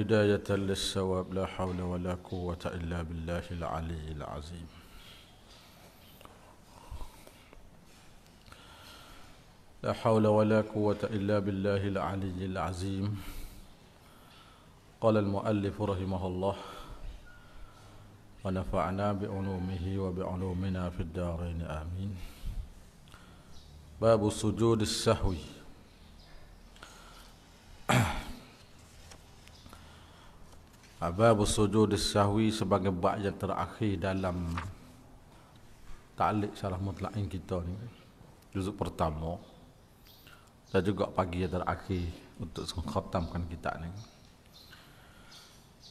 هداية للسواب لا حول ولا قوة إلا بالله العلي العظيم لا حول ولا قوة إلا بالله العلي العظيم قال المؤلف رحمه الله ونفعنا بعلومه وبعلومنا في الدارين آمين باب سجود السهو Bab sujud sahwi sebagai bab yang terakhir dalam talik salah mutlakin kita ni juzuk pertama dan juga pagi yang terakhir untuk mengkhatamkan kita ni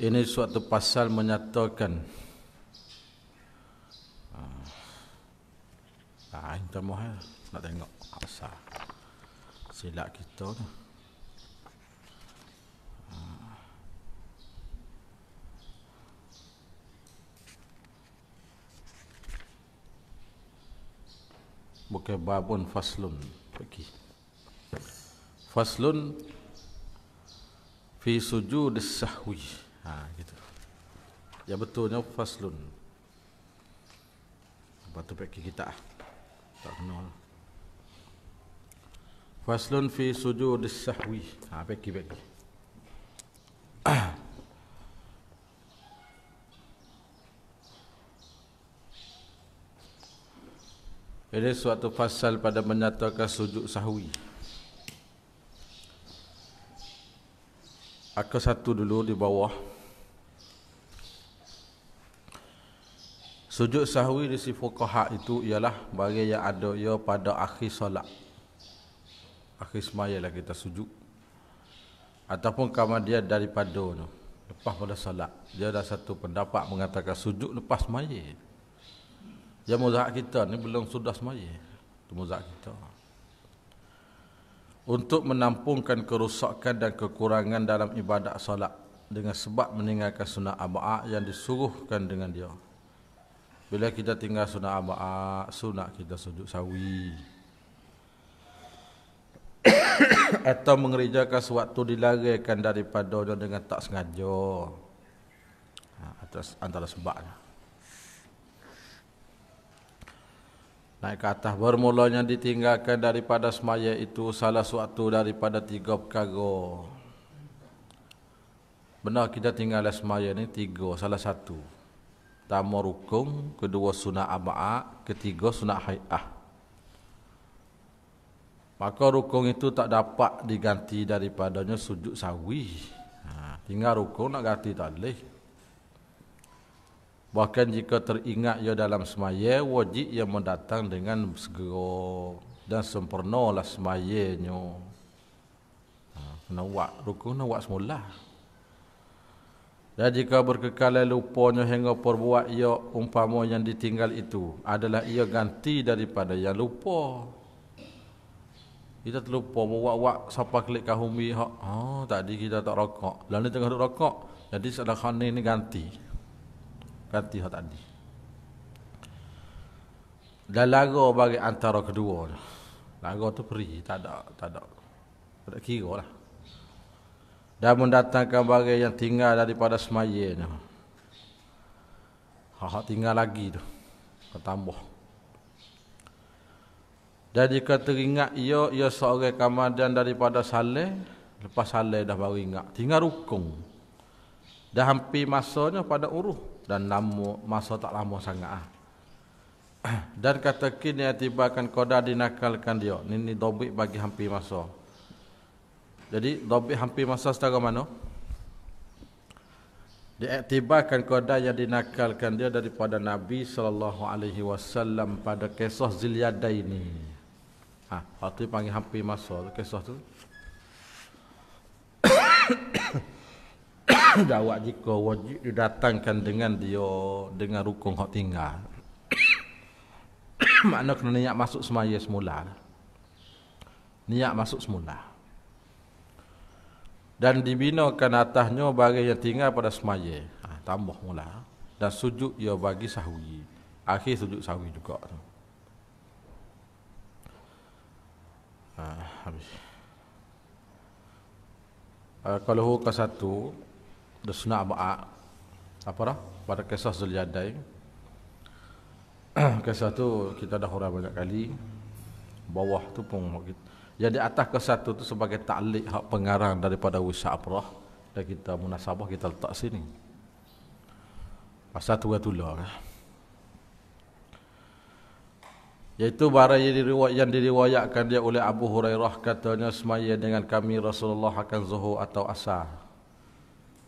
ini suatu pasal menyatakan ah ha, ah, intermohal nak tengok apa sila kita ni bukan babun faslun pergi faslun fi sujud sahwi ha gitu ya betulnya faslun apa tu pergi kita lah. tak kenal lah. faslun fi sujud sahwi ha pergi pergi ah Ini suatu fasal pada menyatakan sujud sahwi Aku satu dulu di bawah Sujud sahwi di si fukaha itu ialah bagi yang ada ia pada akhir solat. Akhir semaya lah kita sujud. Ataupun kama dia daripada tu. Lepas pada solat. Dia ada satu pendapat mengatakan sujud lepas semaya. Yang muzahat kita ni belum sudah semaya Itu muzahat kita Untuk menampungkan kerosakan dan kekurangan dalam ibadat salat Dengan sebab meninggalkan sunnah aba'at yang disuruhkan dengan dia Bila kita tinggal sunnah aba'at Sunnah kita sujud sawi Atau mengerjakan sewaktu dilarikan daripada dia dengan tak sengaja ha, Antara sebabnya Naik ke atas bermulanya ditinggalkan daripada semaya itu salah suatu daripada tiga perkara. Benar kita tinggal semaya ini tiga, salah satu. Pertama rukung, kedua sunnah aba'ah, ketiga sunnah hai'ah. Maka rukung itu tak dapat diganti daripadanya sujud sawi. Ha, tinggal rukung nak ganti tak boleh. Bahkan jika teringat ia dalam semaya, wajib ia mendatang dengan segera dan sempurna lah semayanya. Ha, kena buat, rukun kena buat semula. Dan jika berkekalan lupanya hingga perbuat ia umpama yang ditinggal itu adalah ia ganti daripada yang lupa. Kita terlupa buat-buat sampai kelik kahumi. Ha, oh, tadi kita tak rokok. Lalu tengah duduk rokok. Jadi seolah-olah ini ganti. Berarti hak tadi. Dan lagu bagi antara kedua tu. Lagu tu peri, tak ada, tak ada. Tak ada kira lah. Dan mendatangkan bagi yang tinggal daripada semayanya. Hak-hak tinggal lagi tu. Ketambah. Jadi jika teringat ia, ia seorang kamadian daripada saleh. Lepas saleh dah baru ingat. Tinggal rukung. Dah hampir masanya pada uruh dan lama masa tak lama sangat ah. dan kata kini tiba akan koda dinakalkan dia. Ini, dobik bagi hampir masa. Jadi dobit hampir masa secara mana? akan koda yang dinakalkan dia daripada Nabi sallallahu alaihi wasallam pada kisah Zilyada ini. Ha, waktu panggil hampir masa kisah tu. wajib ke wajib didatangkan dengan dia dengan rukun hak tinggal. Makna kena niat masuk semaya semula. Niat masuk semula. Dan dibinakan atasnya bagi yang tinggal pada semaya. Ha, tambah mula. Dan sujud ia bagi sahwi. Akhir sujud sahwi juga. Ha, habis. Uh, kalau hukum satu, dia sunat apa apa dah pada kisah Zuljadai kisah tu kita dah hurai banyak kali bawah tu pun jadi atas ke satu tu sebagai taklik hak pengarang daripada Wisa Abrah dan kita munasabah kita letak sini pasal tu katulah eh. Iaitu barang yang, diriwayat, yang diriwayatkan dia oleh Abu Hurairah katanya semaya dengan kami Rasulullah akan zuhur atau asar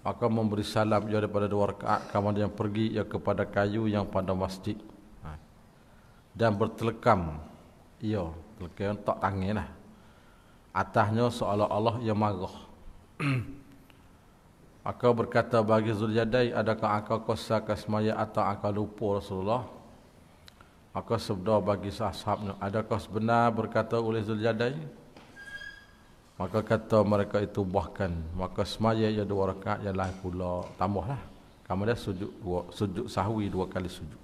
maka memberi salam ia daripada dua rakaat kamu yang pergi ia kepada kayu yang pada masjid ha. dan bertelekam ia telekam tak tangin lah atasnya seolah Allah ia marah maka berkata bagi Zuljadai adakah akal kosa kasmaya atau akal lupa Rasulullah maka sebenar bagi sahabnya adakah sebenar berkata oleh Zuljadai Maka kata mereka itu bahkan Maka semaya ia dua rakaat yang lain pula Tambah lah Kamu dah sujud, dua, sujud sahwi dua kali sujud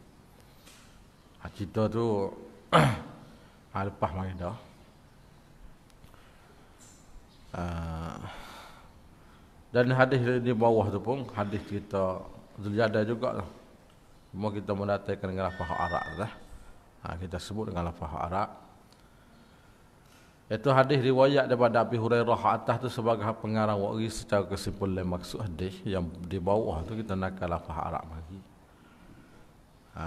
ha, Cerita tu ha, Lepas maidah ha, Dan hadis di bawah tu pun Hadis cerita Zuljadah juga lah. Cuma kita mendatangkan dengan lafah Arab lah. Ha, kita sebut dengan lafah Arab itu hadis riwayat daripada Abi Hurairah atas tu sebagai pengarang wa'i secara kesimpulan maksud hadis yang di bawah tu kita nak lafaz Arab lagi. Ha,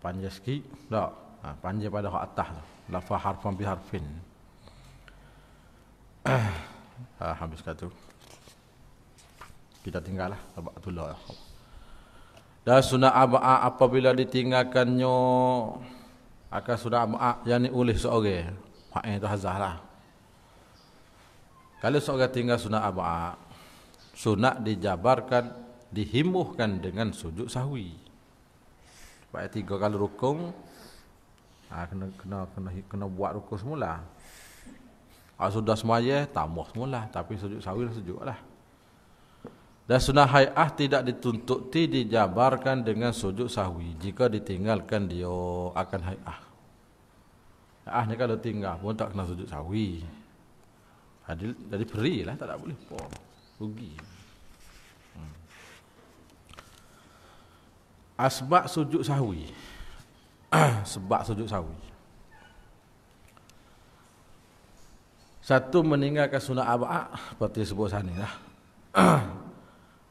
panjang sikit. Tak. Ha, panjang pada hak atas tu. Lafaz harfan bi harfin. ha, ah, habis kat tu. Kita tinggal lah. Sebab tu lah. Dan sunnah ab'a apabila ditinggalkannya akan sudah ab'a yang ni oleh seorang. Fa'in itu hazah lah Kalau seorang tinggal sunat aba'a Sunat dijabarkan Dihimuhkan dengan sujud sahwi Sebab tiga kali rukun, ha, kena, kena, kena, kena buat rukun semula ha, Sudah semuanya Tambah semula Tapi sujud sahwi lah sujud lah dan sunnah hai'ah tidak dituntuti dijabarkan dengan sujud sahwi Jika ditinggalkan dia akan hai'ah Ah ni kalau tinggal pun tak kena sujud sawi. Adil ah, jadi berilah, tak, tak boleh. oh, Rugi. Hmm. Asbab ah, sujud sawi. Sebab sujud sawi. Satu meninggalkan sunat abad seperti sebuah sana lah.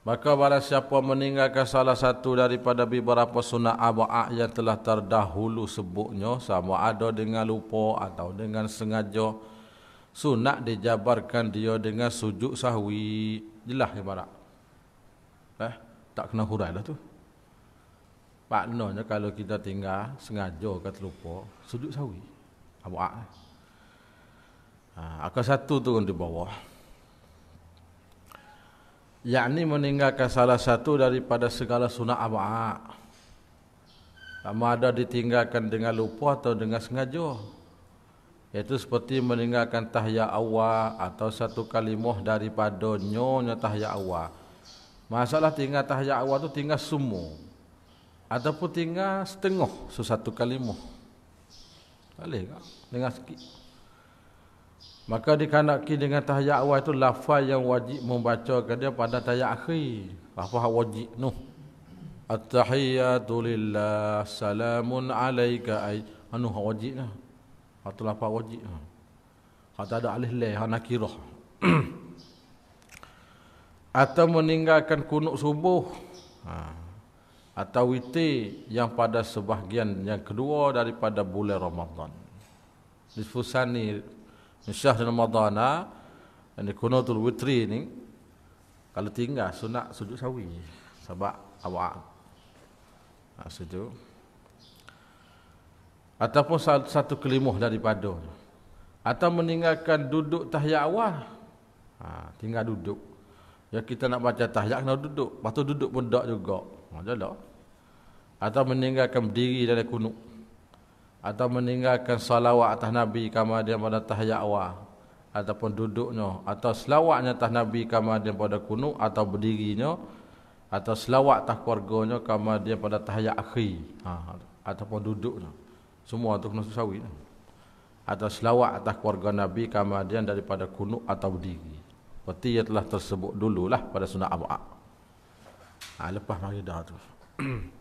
Maka bila siapa meninggalkan salah satu daripada beberapa sunnah aba'ah yang telah terdahulu sebutnya sama ada dengan lupa atau dengan sengaja sunnah dijabarkan dia dengan sujud sahwi jelas ibarat eh tak kena hurai lah tu maknanya kalau kita tinggal sengaja ke terlupa sujud sahwi aba'ah ha, akan satu turun di bawah yakni meninggalkan salah satu daripada segala sunnah abah. Sama ada ditinggalkan dengan lupa atau dengan sengaja. Iaitu seperti meninggalkan tahiyat awal atau satu kalimah daripada nyonya tahiyat awal. Masalah tinggal tahiyat awal tu tinggal semua. Ataupun tinggal setengah sesuatu kalimah. Boleh kan? Dengan sikit. Maka dikandalki dengan tahiyat awal itu lafaz yang wajib membaca ke dia pada tahiyat akhir. Lafaz wajib tu. At-tahiyyatu lillah salamun alayka ay. Anu ha, wajib lah. Atu ha, lafaz wajib. Ha, Kalau tak ada alih leh, anak kirah. Atau meninggalkan kunuk subuh. Ha. Atau witi yang pada sebahagian yang kedua daripada bulan Ramadan. Disfusani Syah dan Madana Ini kunatul witri ni Kalau tinggal sunat sujud sawi Sebab awak ha, Sujud Ataupun satu kelimuh daripada Atau meninggalkan duduk tahiyat awal ha, Tinggal duduk Ya kita nak baca tahiyat kena duduk Lepas duduk pun tak juga Macam ha, tak Atau meninggalkan diri dari kunuk atau meninggalkan salawat atas Nabi kama dia pada tahiyat awal ataupun duduknya atau selawatnya atas Nabi kama dia pada kunu, atau berdirinya atau selawat atas keluarganya kama dia pada tahiyat akhir ha, ataupun duduknya semua itu kena sesawi atau selawat atas keluarga Nabi kama dia daripada kunu atau berdiri berarti ia telah tersebut dululah pada sunnah Abu'ak ha, lepas dah tu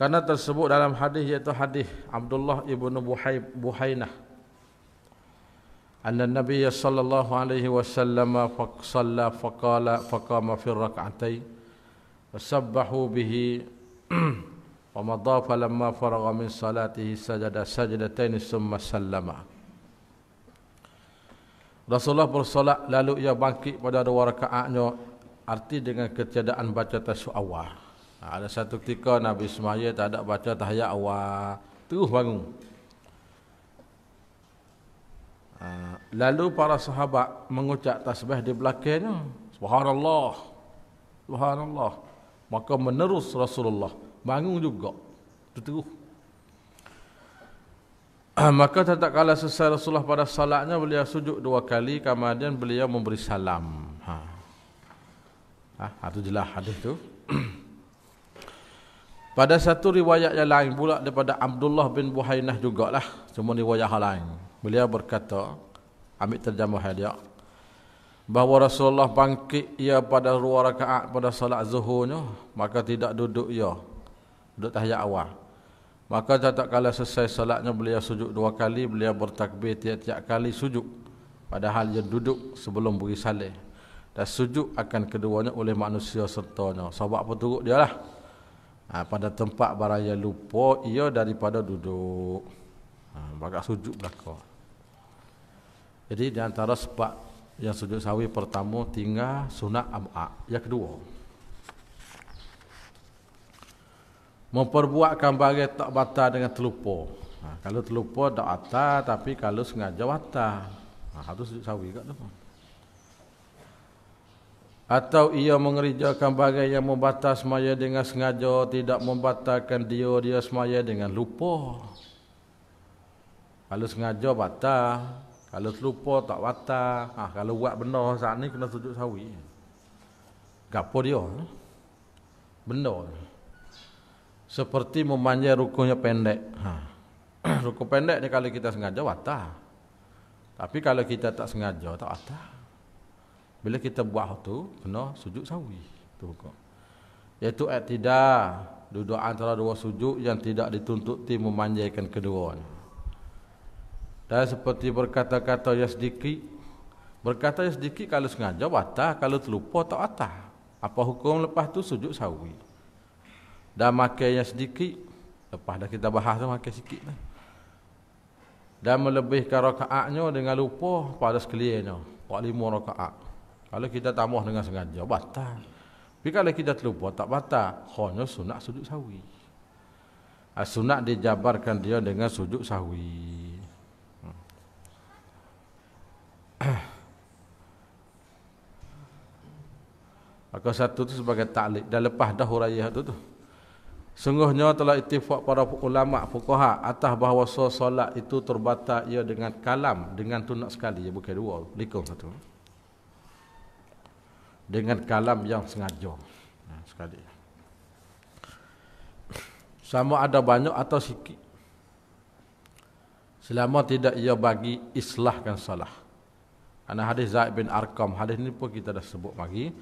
Karena tersebut dalam hadis iaitu hadis Abdullah ibn Buhay, Buhaynah. Anna Nabiya sallallahu alaihi wasallam faqsalla faqala faqama fi rak'atay wasabbahu bihi wa madha falamma faragha min salatihi sajada sajdatain summa sallama Rasulullah bersolat lalu ia bangkit pada dua rakaatnya arti dengan ketiadaan baca tasawuf Ha, ada satu ketika Nabi Ismail tak ada baca tahiyat awal. Terus bangun. Ha, lalu para sahabat mengucap tasbih di belakangnya. Subhanallah. Subhanallah. Maka menerus Rasulullah. Bangun juga. Terus. Ha, maka tak kala selesai Rasulullah pada salatnya beliau sujud dua kali kemudian beliau memberi salam. Ha. Ha, itu jelas hadis tu. Pada satu riwayat yang lain pula daripada Abdullah bin Buhainah lah, semua riwayat yang lain. Beliau berkata, ambil terjemah dia, bahawa Rasulullah bangkit ia pada dua rakaat pada salat zuhurnya, maka tidak duduk ia. Duduk tahiyat awal. Maka tak kala selesai salatnya beliau sujud dua kali, beliau bertakbir tiap-tiap kali sujud. Padahal ia duduk sebelum beri salih. Dan sujud akan keduanya oleh manusia sertanya. Sahabat apa turut dia lah ha, pada tempat barang yang lupa ia daripada duduk ha, bagak sujud belakang jadi di antara sebab yang sujud sawi pertama tinggal sunat am'ak yang kedua memperbuatkan bagai tak batal dengan terlupa ha, kalau terlupa tak atas tapi kalau sengaja batal ha, itu sujud sawi kat tu atau ia mengerjakan bagai yang membatas semaya dengan sengaja tidak membatalkan dia dia semaya dengan lupa kalau sengaja batal kalau lupa tak batal ha, kalau buat benda saat ni kena sujud sawi gapo dia benda seperti memanjai rukunya pendek ha. rukun pendek ni kalau kita sengaja batal tapi kalau kita tak sengaja tak batal bila kita buat tu kena sujud sawi. Tu hukum. Iaitu tidak duduk antara dua sujud yang tidak dituntut ti memanjaikan keduanya. Dan seperti berkata-kata yang sedikit Berkata yang sedikit kalau sengaja batal Kalau terlupa tak atas Apa hukum lepas tu sujud sawi Dan makan yang sedikit Lepas dah kita bahas tu makan sikit lah. Dan melebihkan rakaatnya dengan lupa pada sekaliannya Pak lima rakaat kalau kita tamah dengan sengaja, batal. Tapi kalau kita terlupa, tak batal. Hanya sunat sujud sawi. Ah, sunat dijabarkan dia dengan sujud sawi. Hmm. Maka satu tu sebagai taklik dan lepas dah huraiyah tu tu. Sungguhnya telah ittifaq para ulama fuqaha atas bahawa solat itu terbatal ia dengan kalam dengan tunak sekali ya bukan dua. Likum satu dengan kalam yang sengaja. Ya, sekali. Sama ada banyak atau sikit. Selama tidak ia bagi islahkan salah. Ana hadis Zaid bin Arqam, hadis ni pun kita dah sebut pagi.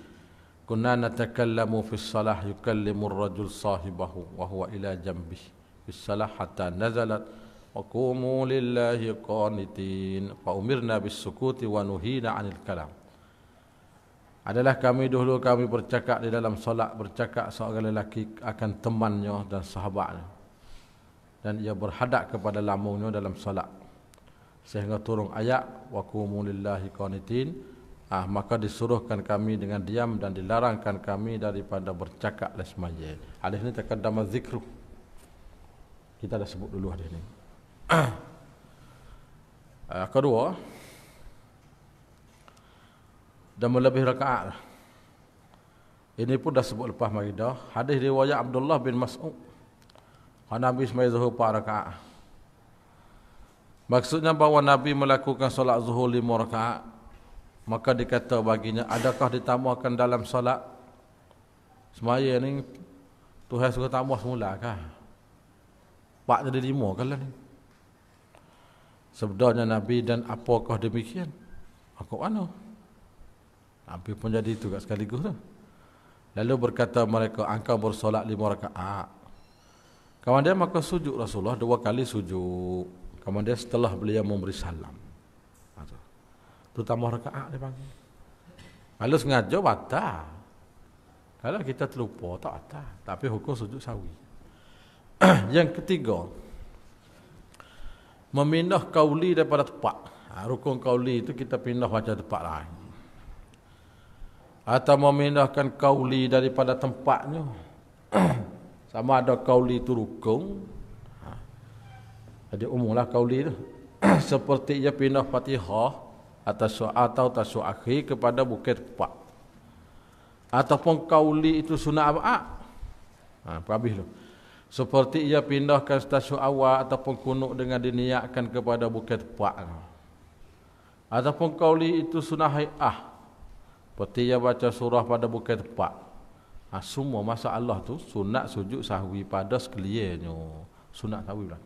Kunna natakallamu fi salah yukallimu ar-rajul sahibahu wa huwa ila jambi fi salah hatta nazalat wa qumu lillahi qanitin fa umirna bis sukuti wa nuhina 'anil kalam adalah kami dulu kami bercakap di dalam solat bercakap seorang lelaki akan temannya dan sahabatnya dan ia berhadap kepada lamungnya dalam solat sehingga turun ayat wa qumu lillahi ah maka disuruhkan kami dengan diam dan dilarangkan kami daripada bercakap lasmaya hadis ini takaddam zikru kita dah sebut dulu hadis ini ah kedua dan melebih rakaat. Ini pun dah sebut lepas Maridah. Hadis riwayat Abdullah bin Mas'ud. Nabi semai zuhur empat rakaat. Maksudnya bahawa Nabi melakukan solat zuhur lima rakaat. Maka dikata baginya, adakah ditambahkan dalam solat? Semaya ni, Tuhan suka tambah semula kah? Empat jadi lima kala ni. Sebenarnya Nabi dan apakah demikian? Aku mana? Hampir pun jadi itu kat sekaligus tu. Lalu berkata mereka, angka bersolat lima rakaat. Kemudian maka sujud Rasulullah dua kali sujud. Kemudian setelah beliau memberi salam. Itu ha, tambah rakaat dia panggil. Lalu sengaja batal. Kalau kita terlupa tak ada. Tapi hukum sujud sawi. Yang ketiga. Memindah kauli daripada tempat. Ha, rukun kauli itu kita pindah wajah tempat lain atau memindahkan kauli daripada tempatnya sama ada kauli itu rukung ha. jadi umumlah kauli itu seperti ia pindah fatihah atau su atau tasu kepada bukit pak ataupun kauli itu sunnah abah ha, habis tu seperti ia pindahkan tasu awal ataupun kunuk dengan diniatkan kepada bukit pak ataupun kauli itu sunah hai'ah seperti yang baca surah pada bukit tepat. Ha, semua Allah tu sunat sujud sahwi pada sekeliarnya. Sunat sahwi lah.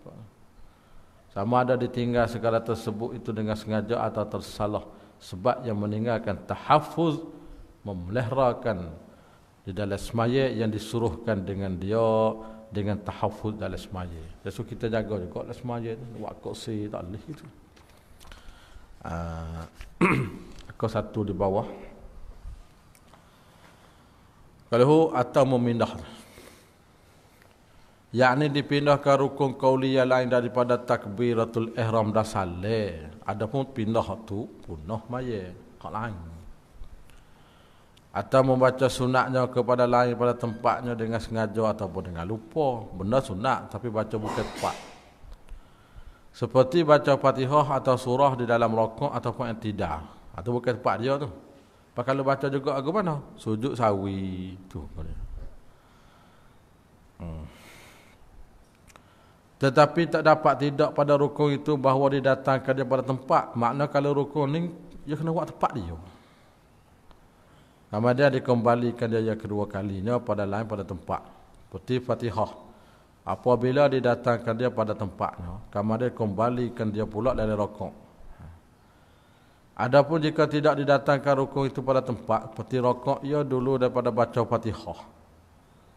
Sama ada ditinggal segala tersebut itu dengan sengaja atau tersalah. Sebab yang meninggalkan tahafuz memelihrakan di dalam semaya yang disuruhkan dengan dia dengan tahafuz dalam semaya. Jadi so, kita jaga juga dalam semaya tu. Buat kursi tak boleh itu. Uh, aku satu di bawah. Kalau atau memindah. Yakni dipindah ke rukun yang lain daripada takbiratul ihram dah salih. Adapun pindah tu punah maya. Kak lain. Atau membaca sunatnya kepada lain pada tempatnya dengan sengaja ataupun dengan lupa. Benda sunat tapi baca bukan tepat. Seperti baca fatihah atau surah di dalam rokok ataupun yang tidak. Atau bukan tepat dia tu. Pak kalau baca juga aku mana? Sujud sawi tu. Hmm. Tetapi tak dapat tidak pada rukun itu bahawa dia datang ke dia pada tempat. Makna kalau rukun ni dia kena buat tempat dia. Sama dia dikembalikan dia yang kedua kalinya pada lain pada tempat. Seperti Fatihah. Apabila didatangkan dia pada tempatnya, kemudian kembalikan dia pula dari rokok. Adapun jika tidak didatangkan rukun itu pada tempat seperti rokok ia dulu daripada baca Fatihah.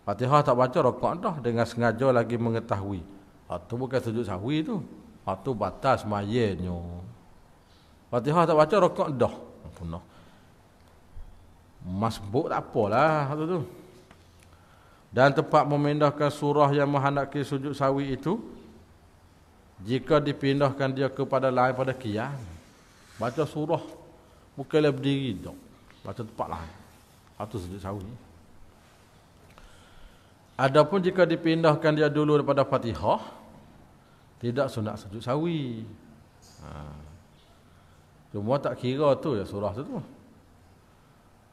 Fatihah tak baca rokok dah dengan sengaja lagi mengetahui. Itu bukan sujud sahwi tu. Itu batas mayenyo. Fatihah tak baca rokok dah. Punah. Masbuk tak apalah waktu tu. Dan tempat memindahkan surah yang menghendaki sujud sawi itu jika dipindahkan dia kepada lain pada kiam. Baca surah mukailah berdiri tak. Baca tempat lah Atau sedikit sawi Adapun jika dipindahkan dia dulu daripada Fatihah Tidak sunat sejuk sawi ha. Cuma tak kira tu ya surah tu, tu.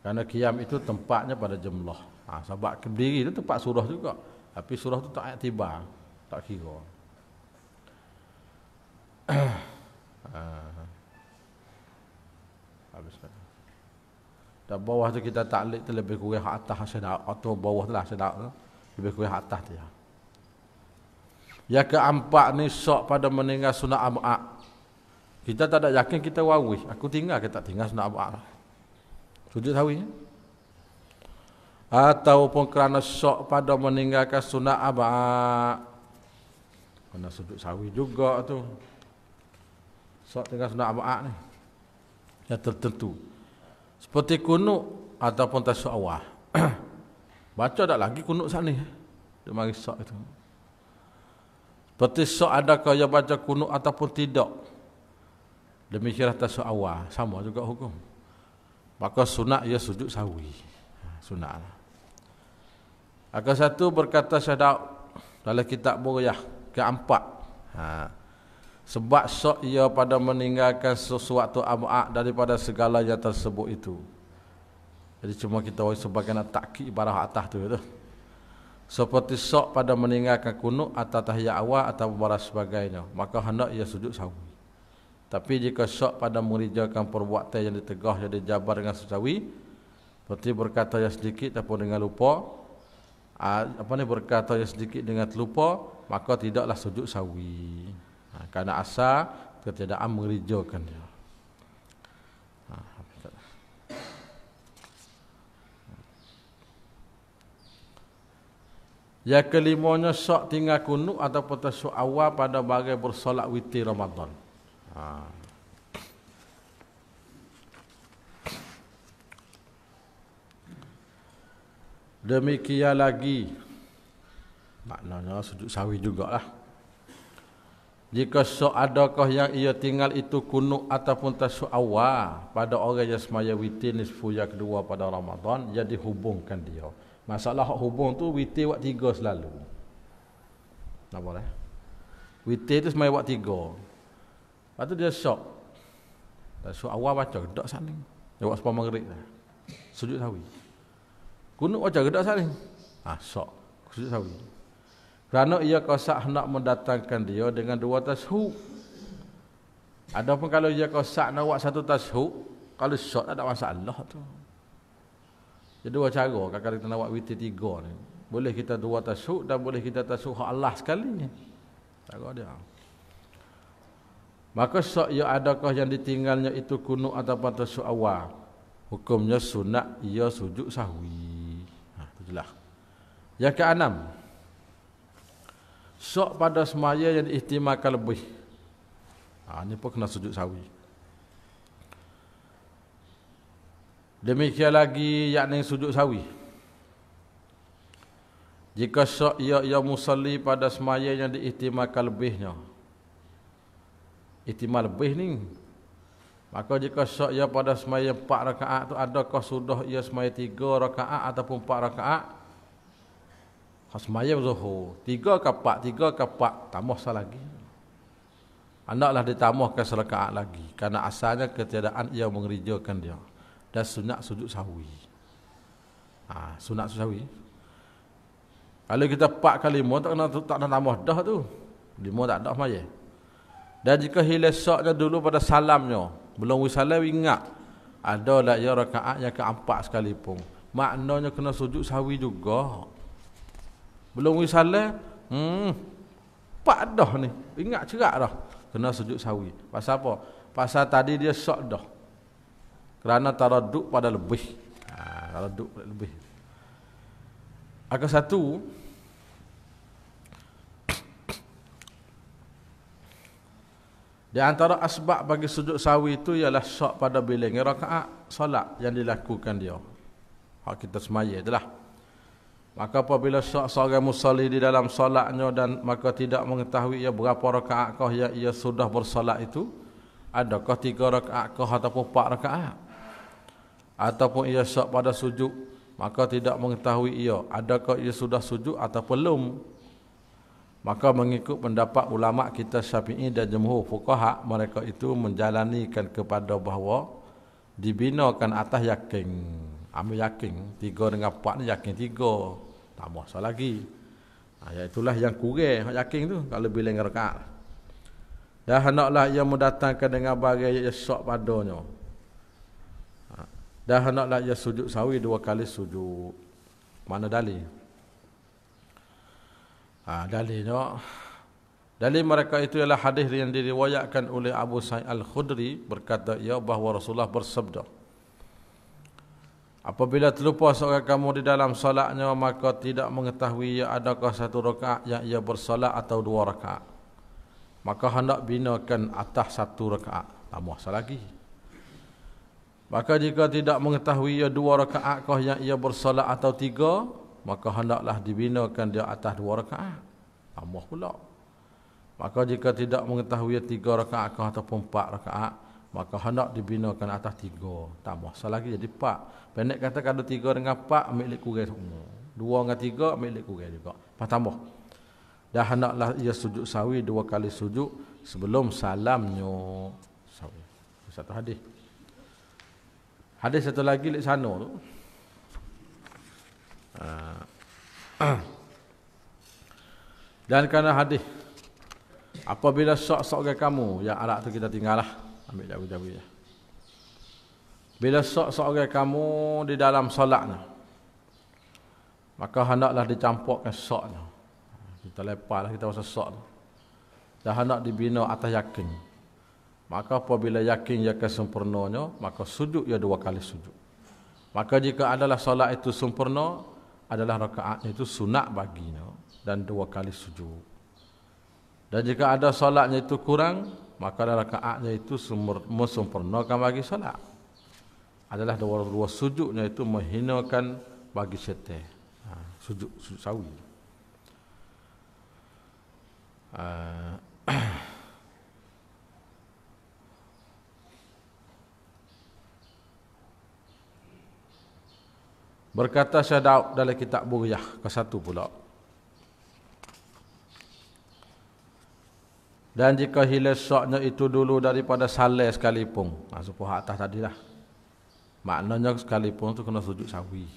Kerana kiam itu tempatnya pada jumlah ha, Sebab berdiri tu tempat surah juga Tapi surah tu tak aktibar Tak kira ha. Dan bawah tu kita taklik tu lebih kurang hak atas sedap atau bawah tu lah sedap tu. Lebih kurang hak atas tu. Ya. Yang keempat ni sok pada meninggal sunat amak. Kita tak ada yakin kita wawih. Aku tinggal ke tak tinggal sunat amak lah. Sujud hawih ya? Ataupun kerana sok pada meninggalkan sunat amak. Kena sudut sawi juga tu. Sok tinggal sunat amak ni. Yang tertentu seperti kunuk ataupun tasuk Baca tak lagi kunuk sana. Dia mari sok itu. Seperti sok adakah yang baca kunuk ataupun tidak. Demi syirah tasuk Sama juga hukum. Maka sunat ia sujud sawi. Sunat. Agar lah. satu berkata syahdaq dalam kitab buriah keempat. Haa sebab sok ia pada meninggalkan sesuatu amak daripada segala yang tersebut itu. Jadi cuma kita wajib sebagai nak takki, barah atah tu itu. Seperti sok pada meninggalkan kunuk atau tahiyat awal atau barah sebagainya. Maka hendak ia sujud sawi. Tapi jika sok pada mengerjakan perbuatan yang ditegah jadi jabar dengan sawi. Seperti berkata yang sedikit ataupun dengan lupa. Apa ni berkata yang sedikit dengan terlupa. Maka tidaklah sujud sawi ha, Kerana asar Ketidakam mengerijaukan dia ha, Yang kelimanya sok tinggal kunuk atau petasu awal pada bagai bersolat witi Ramadan. Ha. Demikian lagi maknanya sujud sawi juga lah jika so adakah yang ia tinggal itu kunu ataupun tasu awal pada orang yang semaya witi ni sepuluh kedua pada Ramadan, ia dihubungkan dia. Masalah hubung tu witi waktu tiga selalu. Apa boleh witi itu semaya waktu tiga. Lepas tu dia syok. Tasu awal baca gedak saling. Dia buat sepamang gerik Sujud sawi. kunu baca gedak saling. Ah, syok. Sujud sawi. Sujud sawi. Kerana ia kosak nak mendatangkan dia dengan dua tasuk. Adapun kalau ia kosak nak buat satu tasuk, kalau syok tak ada masalah tu. Jadi dua cara kalau kita nak buat witi tiga ni. Boleh kita dua tasuk dan boleh kita tasuk Allah sekali ni. Cara dia. Maka sok ia adakah yang ditinggalnya itu kuno atau ataupun tasuk awal. Hukumnya sunat ia sujud sahwi. Ha, itu jelas. Yang keenam, Sok pada semaya yang diistimakan lebih. Ha, ini pun kena sujud sawi. Demikian lagi yakni sujud sawi. Jika sok ia ia musalli pada semaya yang diistimakan lebihnya. Istimak lebih ni. Maka jika sok ia pada semaya empat rakaat tu adakah sudah ia semaya tiga rakaat ataupun empat rakaat Hak semayang zuhur. Tiga kapak, tiga kapak. Tambah salah lagi. Anaklah ditambahkan selekaat lagi. Kerana asalnya ketiadaan ia mengerjakan dia. Dan sunat sujud sawi. Ha, sunat sujud sawi. Kalau kita empat kali lima, tak kena, tak nak tambah dah tu. Lima tak ada semayang. Dan jika hilesoknya dulu pada salamnya. Belum salam ingat. Adalah ia rakaat yang keempat sekali sekalipun. Maknanya kena sujud sawi juga. Belum pergi salat, hmm, pak dah ni. Ingat cerak dah. Kena sujud sawi. Pasal apa? Pasal tadi dia sok dah. Kerana taraduk pada lebih. Ha, taraduk pada lebih. Akan satu, Di antara asbab bagi sujud sawi itu ialah sok pada bilangan rakaat solat yang dilakukan dia. Hak kita semaya itulah. Maka apabila seorang musalli di dalam solatnya dan maka tidak mengetahui ia berapa rakaat kah yang ia sudah bersolat itu, adakah tiga rakaat kah ataupun empat rakaat? Ataupun ia sok pada sujud, maka tidak mengetahui ia adakah ia sudah sujud atau belum. Maka mengikut pendapat ulama kita Syafi'i dan jumhur fuqaha mereka itu menjalankan kepada bahawa dibinakan atas yakin. Ambil yakin Tiga dengan empat ni yakin tiga Tak berasa lagi ha, ya, Itulah yang kurang yang yakin tu Kalau lebih dengan rekat Dan ya, hendaklah ia mendatangkan dengan bagai yang esok padanya ha, Dan hendaklah ia sujud sawi dua kali sujud Mana dalih ha, Dalihnya dari mereka itu ialah hadis yang diriwayatkan oleh Abu Sa'id Al-Khudri berkata ia bahawa Rasulullah bersabda. Apabila terlupa seorang kamu di dalam solatnya maka tidak mengetahui ia adakah satu rakaat yang ia bersolat atau dua rakaat. Maka hendak binakan atas satu rakaat. Tambah salah lagi. Maka jika tidak mengetahui ia dua rakaat kah yang ia bersolat atau tiga, maka hendaklah dibinakan dia atas dua rakaat. Tambah pula. Maka jika tidak mengetahui tiga rakaat kah ataupun empat rakaat, maka hendak dibinakan atas tiga tak masalah lagi jadi pak, pendek kata kalau tiga dengan pak milik lebih semua dua dengan tiga milik lebih juga Pak tambah dah hendaklah ia sujud sawi dua kali sujud sebelum salamnya sawi satu hadis hadis satu lagi lek sana tu ah. dan kerana hadis apabila sok-sok kamu yang arak tu kita tinggal lah Ambil jauh-jauh ya. Bila sok seorang kamu di dalam solatnya, maka hendaklah dicampurkan soknya. Kita lepaslah kita rasa sok. Dan hendak dibina atas yakin. Maka apabila yakin ia kesempurnanya, maka sujud ia dua kali sujud. Maka jika adalah solat itu sempurna, adalah rakaat itu sunat baginya dan dua kali sujud. Dan jika ada solatnya itu kurang, maka rakaatnya itu sempurna kan bagi solat adalah dua dua sujudnya itu menghinakan bagi syaitan ha, sujud sujud sawi ha, berkata Syekh Daud dalam kitab Buriyah ke satu pula Dan jika hilir soknya itu dulu daripada salai sekalipun. Masuk ha, puhak atas tadi lah. Maknanya sekalipun tu kena sujud sawi.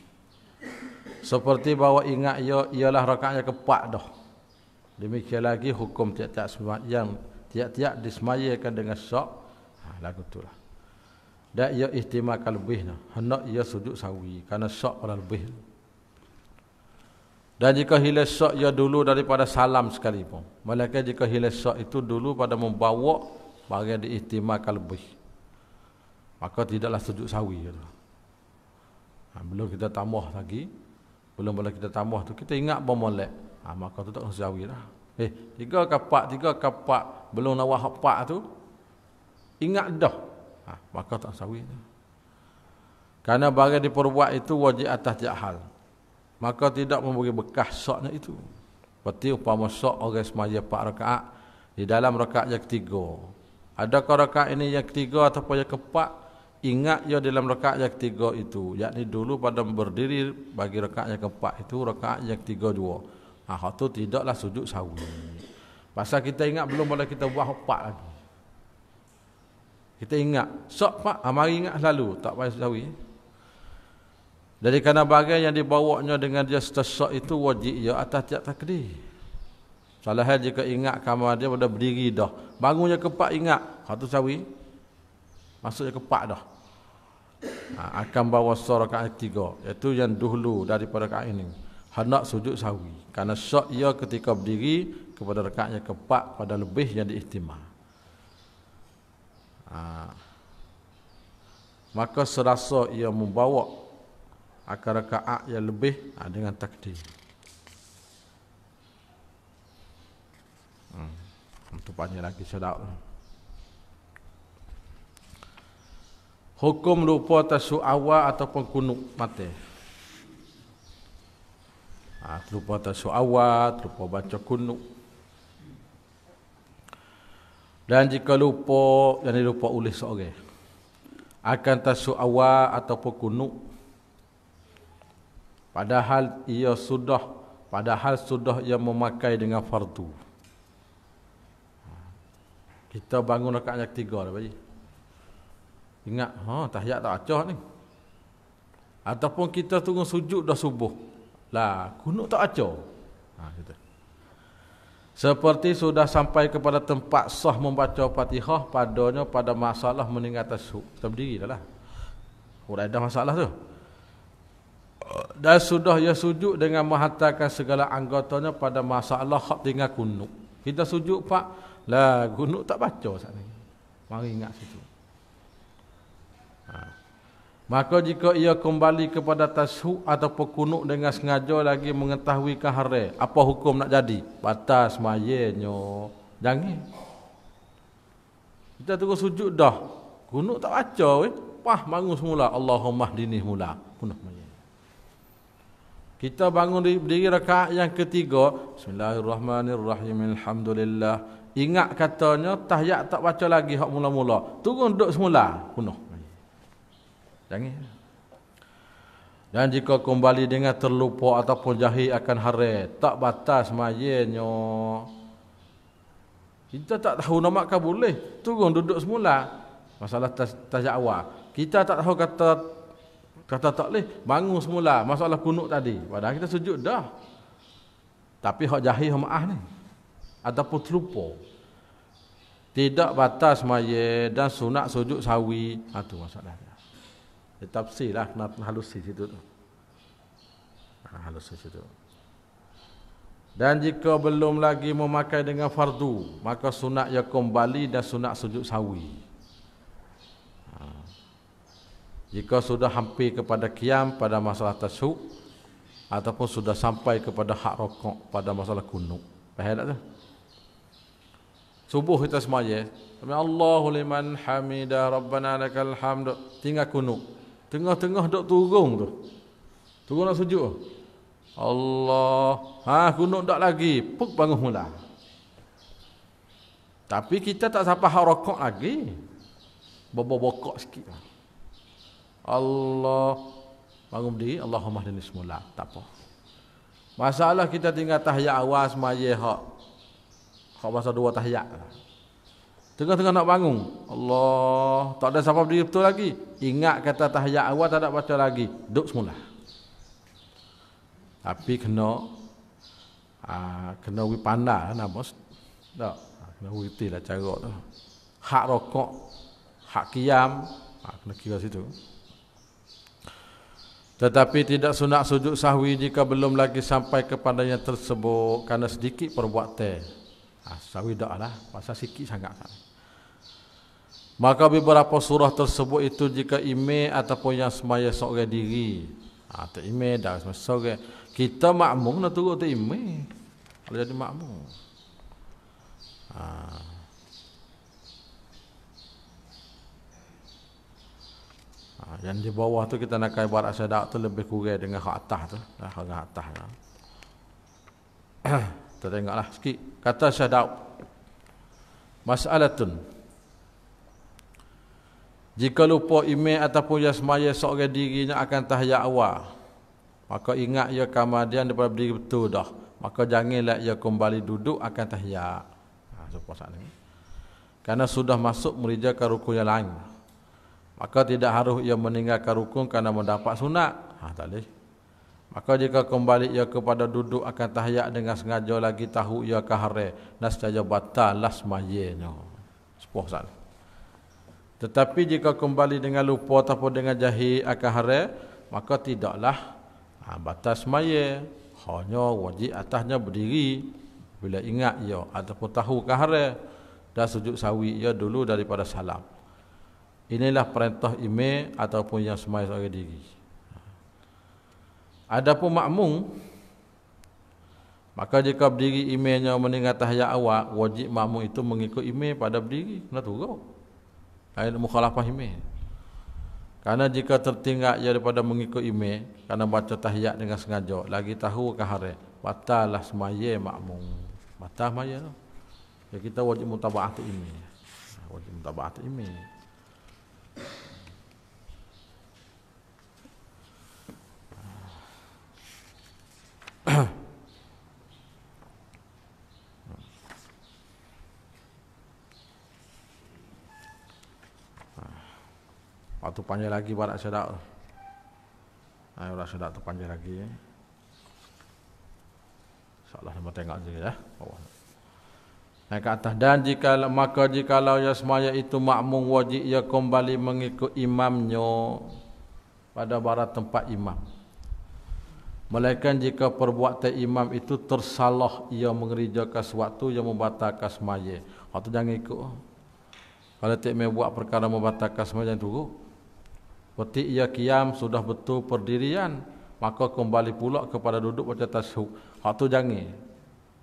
Seperti bahawa ingat ia ialah rakaatnya kepak dah. Demikian lagi hukum tiap-tiap yang tiap-tiap disemayakan dengan sok. Ha, lagu tu lah. Dan ia ihtimalkan lebih. Hendak ia sujud sawi. Kerana sok pada lebih. Dan jika hilal sok ya dulu daripada salam sekalipun. Malaikat jika hilal sok itu dulu pada membawa bagian diistimakan lebih. Maka tidaklah sujud sawi. Ya ha, belum kita tambah lagi. Belum boleh kita tambah tu Kita ingat pun molek. Ha, maka tu tak sawi lah. Eh, tiga kapak, tiga kapak. Belum nak pak tu. Ingat dah. Ha, maka tak sawi. Kerana bagian diperbuat itu wajib atas jahal maka tidak memberi bekas soknya itu. Seperti upama sok orang semaja pak rakaat di dalam rakaat yang ketiga. Adakah rakaat ini yang ketiga ataupun yang keempat? Ingat ya dalam rakaat yang ketiga itu. Yakni dulu pada berdiri bagi rakaat yang keempat itu, rakaat yang ketiga dua. Nah itu tidaklah sujud sahwi. Pasal kita ingat belum boleh kita buat empat lagi. Kita ingat. Sok pak, amari ah, ingat selalu. Tak payah sahwi. Jadi kerana bagian yang dibawanya dengan dia setesak itu wajib ia atas tiap takdir. Salah hal jika ingat kamar dia pada berdiri dah. Bangunnya kepak ingat. Satu sawi. Masuknya kepak dah. Ha, akan bawa surah ke tiga. Itu yang dulu daripada ke ini. Hendak sujud sawi. Kerana syak ia ketika berdiri kepada rekaatnya kepak pada lebih yang diistimah. Ha. Maka serasa ia membawa akan rakaat yang lebih ha, dengan takdir. Hmm. Untuk banyak lagi sedap. Hukum lupa tasu awal ataupun kunuk mati. Ha, lupa tasu awal, lupa baca kunuk. Dan jika lupa, dan lupa oleh seorang. Akan tasu awal ataupun kunuk Padahal ia sudah Padahal sudah ia memakai dengan fardu Kita bangun rakaat yang ketiga dah bagi Ingat, ha, tahiyat tak acah ni Ataupun kita tunggu sujud dah subuh Lah, kunuk tak acah ha, kita. Seperti sudah sampai kepada tempat sah membaca fatihah Padanya pada masalah meningkat sujud Kita berdiri dah lah Orang ada masalah tu dan sudah ia sujud dengan menghantarkan segala anggotanya pada masa Allah hak tinggal kunuk. Kita sujud pak, lah kunuk tak baca saat ini. Mari ingat situ. Ha. Maka jika ia kembali kepada tasu atau pekunuk dengan sengaja lagi mengetahui kahre, apa hukum nak jadi? Batas mayenyo, jangan. Kita tunggu sujud dah. Kunuk tak baca, eh. pah bangun semula. Allahumma dini mula. Kunuk mayenyo. Kita bangun berdiri rakaat yang ketiga. Bismillahirrahmanirrahim. Alhamdulillah. Ingat katanya tahiyat tak baca lagi hak mula-mula. Turun duduk semula. Penuh. Jangan. Dan jika kembali dengan terlupa ataupun jahil akan hari. Tak batas mayanya. Kita tak tahu nama kabul boleh. Turun duduk semula. Masalah tahiyat awal. Kita tak tahu kata Kata tak boleh bangun semula masalah kunut tadi. Padahal kita sujud dah. Tapi hak jahil hak ma'ah ni. Ataupun terlupa. Tidak batas maya dan sunat sujud sawi. Itu ha, masalah. Dia tafsir lah kena halusi situ tu. Halusi situ. Dan jika belum lagi memakai dengan fardu, maka sunat ya kembali dan sunat sujud sawi jika sudah hampir kepada kiam pada masalah tasuk ataupun sudah sampai kepada hak rokok pada masalah kunuk. Faham tak tu? Subuh kita semaya. Sama Allahu liman hamidah, rabbana lakal hamd. Tinggal kunuk. Tengah-tengah dok turun tu. Turun nak sujud. Allah. Ha kunuk dak lagi. Puk bangun mula. Tapi kita tak sampai hak rokok lagi. bobo bokok sikitlah. Allah Bangun di, Allahumma dini semula Tak apa Masalah kita tinggal tahiyat awal semaya hak Hak masa dua tahiyat Tengah-tengah nak bangun Allah Tak ada siapa berdiri betul lagi Ingat kata tahiyat awal tak ada baca lagi Duduk semula Tapi kena aa, ah, Kena wui pandai lah nama Tak ah, Kena wui tih cara tu Hak rokok Hak kiam aa, ah, Kena kira situ tetapi tidak sunat sujud sahwi jika belum lagi sampai kepada yang tersebut kerana sedikit perbuatan. Ha, sahwi lah pasal sikit sangat. Maka beberapa surah tersebut itu jika ime ataupun yang semaya seorang diri. Ha, tak ime dah semaya seorang. Kita makmum nak turut tak ime. Kalau jadi makmum. Haa. yang di bawah tu kita nak barak sedak tu lebih kurang dengan hak atas tu lah ha, hak atas lah kita tengoklah sikit kata sedak masalatun jika lupa ime ataupun ya semaya seorang dirinya akan tahiyat awal maka ingat ya kemudian daripada berdiri betul dah maka janganlah ia kembali duduk akan tahiyat ha, kerana sudah masuk merijakan rukun yang lain maka tidak harus ia meninggalkan rukun karena mendapat sunat. Ha, tak boleh. Maka jika kembali ia kepada duduk akan tahiyat dengan sengaja lagi tahu ia kahre nascaja batal las maye no. Sepuluh sana. Tetapi jika kembali dengan lupa ataupun dengan jahil akan hari, maka tidaklah ha, batas maya. Hanya wajib atasnya berdiri bila ingat ia ataupun tahu kahre dah sujud sawi ia dulu daripada salam. Inilah perintah imam ataupun yang semai seorang diri. Adapun makmum maka jika berdiri imenya meninggal tahiyat awak, wajib makmum itu mengikut ime pada berdiri, kena turun. Lain mukhalafah imam. Karena jika tertinggal ia daripada mengikut ime, karena baca tahiyat dengan sengaja, lagi tahu ke hari, batallah semaya makmum. Batal semaya tu. Ya kita wajib mutaba'at ime. Wajib mutaba'at ime. Waktu panjang lagi barak sedak Ayo rasa lah sedak tu panjang lagi Salah nama tengok je ya Bawah Naik ke atas Dan jika maka jika jikalau yasmaya itu makmum wajib Ia kembali mengikut imamnya Pada barat tempat imam Melainkan jika perbuatan imam itu tersalah ia mengerjakan sesuatu yang membatalkan semaya. Hak tu jangan ikut. Oh. Kalau tak mau buat perkara membatalkan semaya jangan tunggu. Berarti ia kiam sudah betul perdirian, maka kembali pula kepada duduk pada tasbih. Hak tu jangan.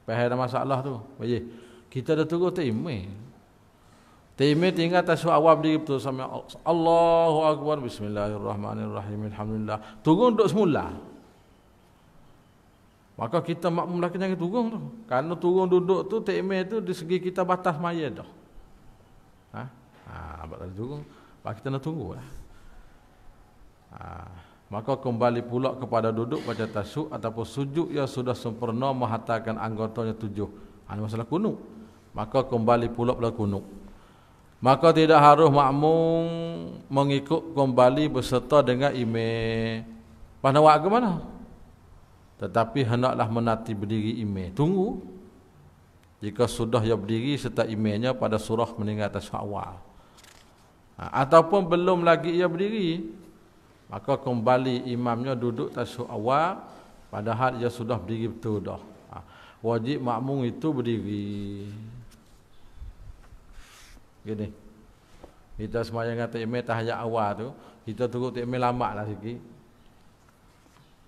Pahal ada masalah tu. Baik. Kita dah tunggu tak imam. Tema tinggal tasu awam diri betul sama Allahu Akbar Bismillahirrahmanirrahim Alhamdulillah Tunggu duduk semula Maka kita makmum lah kena turun tu. Karena turun duduk tu, tekmeh tu di segi kita batas mayat dah. Ha? Ha, nampak tadi turun. Maka kita nak tunggu lah. Ha. Maka kembali pula kepada duduk baca tasuk ataupun sujud yang sudah sempurna menghatakan anggotanya tujuh. Ha, ini ha, masalah kunuk. Maka kembali pula pula kunuk. Maka tidak harus makmum mengikut kembali berserta dengan imej. Pada waktu mana? Tetapi hendaklah menati berdiri imej. Tunggu. Jika sudah ia berdiri serta imejnya pada surah meninggal atas awal. Ha, ataupun belum lagi ia berdiri. Maka kembali imamnya duduk atas awal. Padahal ia sudah berdiri betul dah. Ha, wajib makmum itu berdiri. Gini. Kita semayang kata imej tahayat awal tu. Kita tunggu tak imej lambat lah sikit.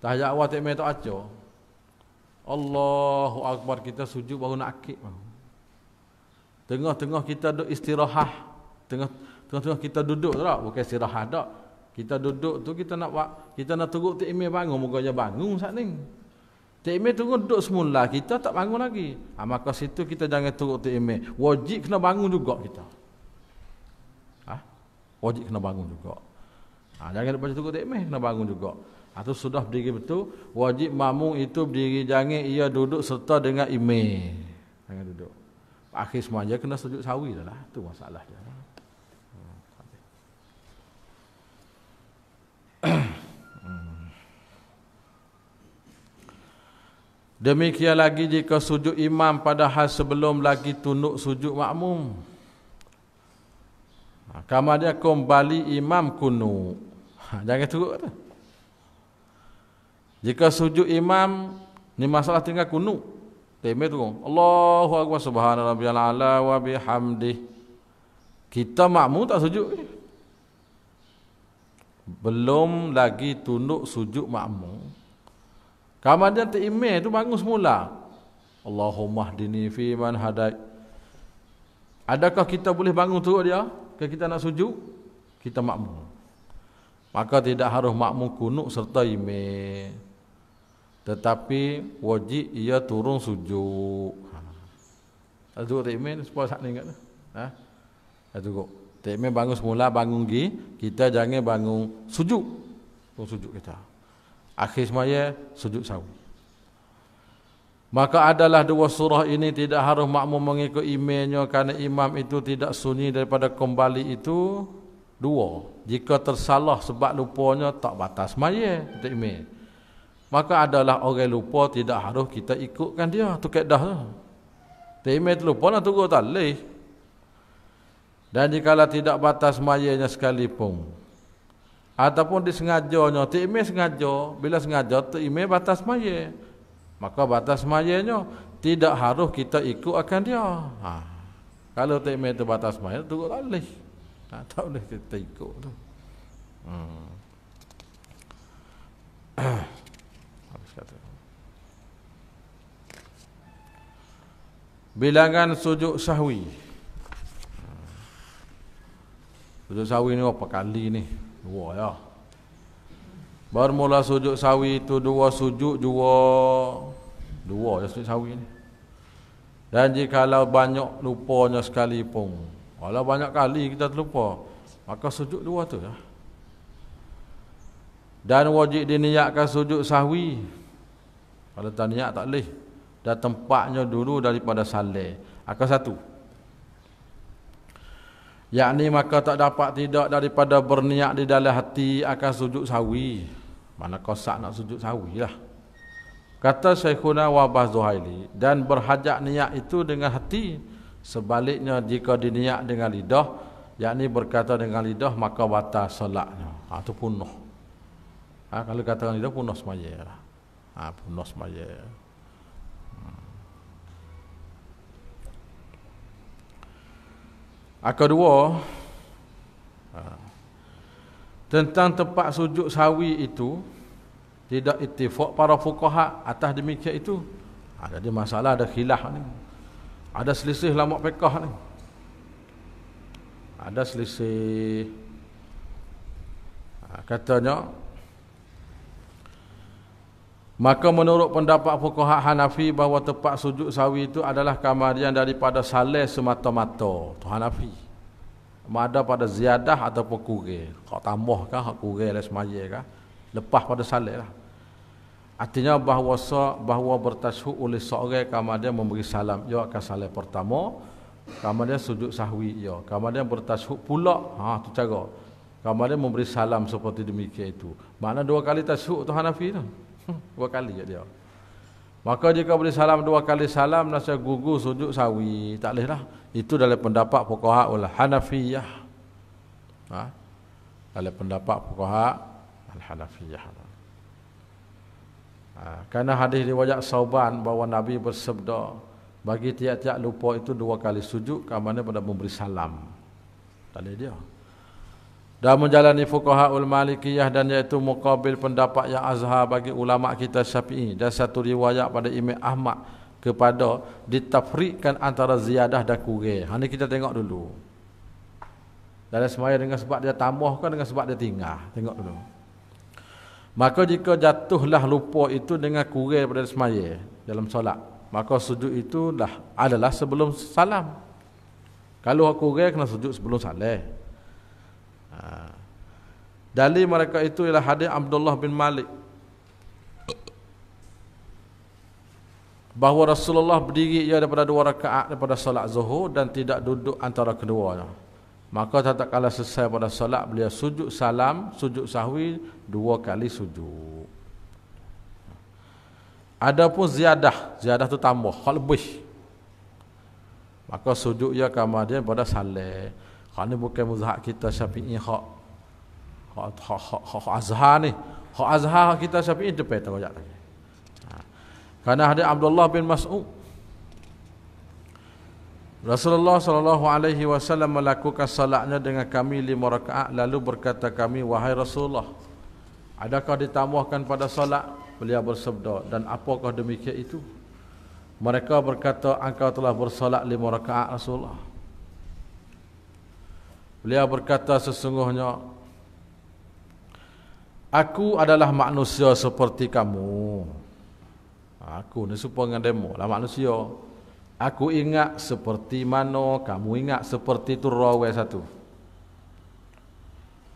Tahajat awal tak main tak aco. Allahu Akbar kita sujud baru nak akik. Tengah-tengah kita duduk istirahat. Tengah, tengah-tengah kita duduk tak? Bukan istirahat tak. Kita duduk tu kita nak buat. Kita nak tunggu tak main bangun. Muka je bangun saat ni. Tak main tunggu duduk semula. Kita tak bangun lagi. Ha, maka situ kita jangan tunggu tak main. Wajib kena bangun juga kita. Ha? Wajib kena bangun juga. Ha, jangan lepas tunggu tak main. Kena bangun juga. Atau sudah berdiri betul, wajib makmum itu berdiri jangan ia duduk serta dengan ime Jangan duduk. Akhir semuanya kena sujud sawi dah lah. masalah dia. Hmm, Demikian lagi jika sujud imam padahal sebelum lagi tunduk sujud makmum. Kamu dia kembali imam kunu. Ha, jangan teruk tu. Jika sujud imam ni masalah tinggal kunu. Temeh tu. Allahu akbar subhanallahi ala wa bihamdi. Kita makmum tak sujud. Belum lagi tunduk sujud makmum. Kemudian ta'ime tu bangun semula. Allahumma hdini fi man hadait. Adakah kita boleh bangun turut dia? Ke kita nak sujud? Kita makmum. Maka tidak harus makmum kunuk serta imeh tetapi wajib ia turun sujud. Ha. Aduh tekmen sepo sak ni ingat Ah. Ha? Aduh kok. Tekmen bangun semula bangun gi, kita jangan bangun sujud. Turun sujud kita. Akhir semaya sujud sawi. Maka adalah dua surah ini tidak harus makmum mengikut imamnya kerana imam itu tidak sunyi daripada kembali itu dua. Jika tersalah sebab lupanya tak batas semaya untuk maka adalah orang lupa tidak harus kita ikutkan dia tu kaedah tu Tema itu lupa nak turun talih. Dan jika jikalau tidak batas mayanya sekalipun. Ataupun disengajanya. Tema sengaja. Bila sengaja tema batas maya. Maka batas mayanya. Tidak harus kita ikut akan dia. Ha. Kalau tema itu batas maya. Turun talih. tak ha, tak boleh kita ikut tu. Hmm. bilangan sujud sahwi sujud sahwi ni berapa kali ni dua ya bermula sujud sahwi tu dua sujud dua dua ya sujud sahwi ni dan jikalau banyak lupanya sekali pun walau banyak kali kita terlupa maka sujud dua tu ya dan wajib diniatkan sujud sahwi kalau tak niat tak boleh dan tempatnya dulu daripada saleh. Akal satu. Yakni maka tak dapat tidak daripada berniat di dalam hati akan sujud sawi. Mana kau sak nak sujud sawi lah. Kata Syekhuna Wabah Zuhaili dan berhajat niat itu dengan hati. Sebaliknya jika diniat dengan lidah, yakni berkata dengan lidah maka batal solatnya. Ha, itu punuh. Ha, kalau katakan lidah punuh semaya. Lah. Ha, punuh semaya. Akar dua ha, Tentang tempat sujud sawi itu Tidak itifak para fukaha atas demikian itu Ada Jadi masalah ada khilah ni Ada selisih lama pekah ni Ada selisih ha, Katanya Katanya Maka menurut pendapat fukuhak Hanafi bahawa tempat sujud sawi itu adalah kamarian daripada salih semata-mata. Itu Hanafi. Ada pada ziyadah ataupun kurir. Kau tambah kah, kau kurir lah semaya kah. Lepas pada salih lah. Artinya bahawa, bahawa bertasuk oleh seorang kamarian memberi salam. Ya akan salih pertama. Kamarian sujud sawi. Ya. Kamarian bertasuk pula. Ha, tu cara. Kamarian memberi salam seperti demikian itu. Mana dua kali tasuk? tu Hanafi tu. Lah. dua kali je dia maka jika boleh salam dua kali salam nasya gugu sujud sawi tak boleh lah itu dalam pendapat fuqaha ulah hanafiyah ha? dalam pendapat fuqaha al hanafiyah ha. karena hadis riwayat sauban bahawa nabi bersabda bagi tiap-tiap lupa itu dua kali sujud kamarnya pada memberi salam tak boleh dia dan menjalani fuqaha ul malikiyah dan iaitu mukabil pendapat yang azhar bagi ulama kita syafi'i dan satu riwayat pada Imam Ahmad kepada ditafrikkan antara ziyadah dan kurang. Ha kita tengok dulu. Dalam semaya dengan sebab dia tambahkan dengan sebab dia tinggal. Tengok dulu. Maka jika jatuhlah lupa itu dengan kurang pada semaya dalam solat, maka sujud itu adalah sebelum salam. Kalau aku kurang kena sujud sebelum salam. Ha. Dali mereka itu ialah hadis Abdullah bin Malik bahawa Rasulullah berdiri ia daripada dua rakaat daripada solat zuhur dan tidak duduk antara keduanya. Maka tak kala selesai pada solat beliau sujud salam, sujud sahwi dua kali sujud. Adapun ziyadah, ziyadah itu tambah, hal Maka sujud ia kemudian pada salat. Kerana bukan mazhab kita syafi'i hak hak hak hak, hak azhar ni. Hak azhar kita syafi'i tu pe tak lagi. Ha. Karena ada Abdullah bin Mas'ud. Rasulullah sallallahu alaihi wasallam melakukan salatnya dengan kami lima rakaat lalu berkata kami wahai Rasulullah adakah ditambahkan pada salat beliau bersabda dan apakah demikian itu mereka berkata engkau telah bersolat lima rakaat Rasulullah Beliau berkata sesungguhnya Aku adalah manusia seperti kamu ha, Aku ni supaya dengan demo lah manusia Aku ingat seperti mana Kamu ingat seperti tu rawai satu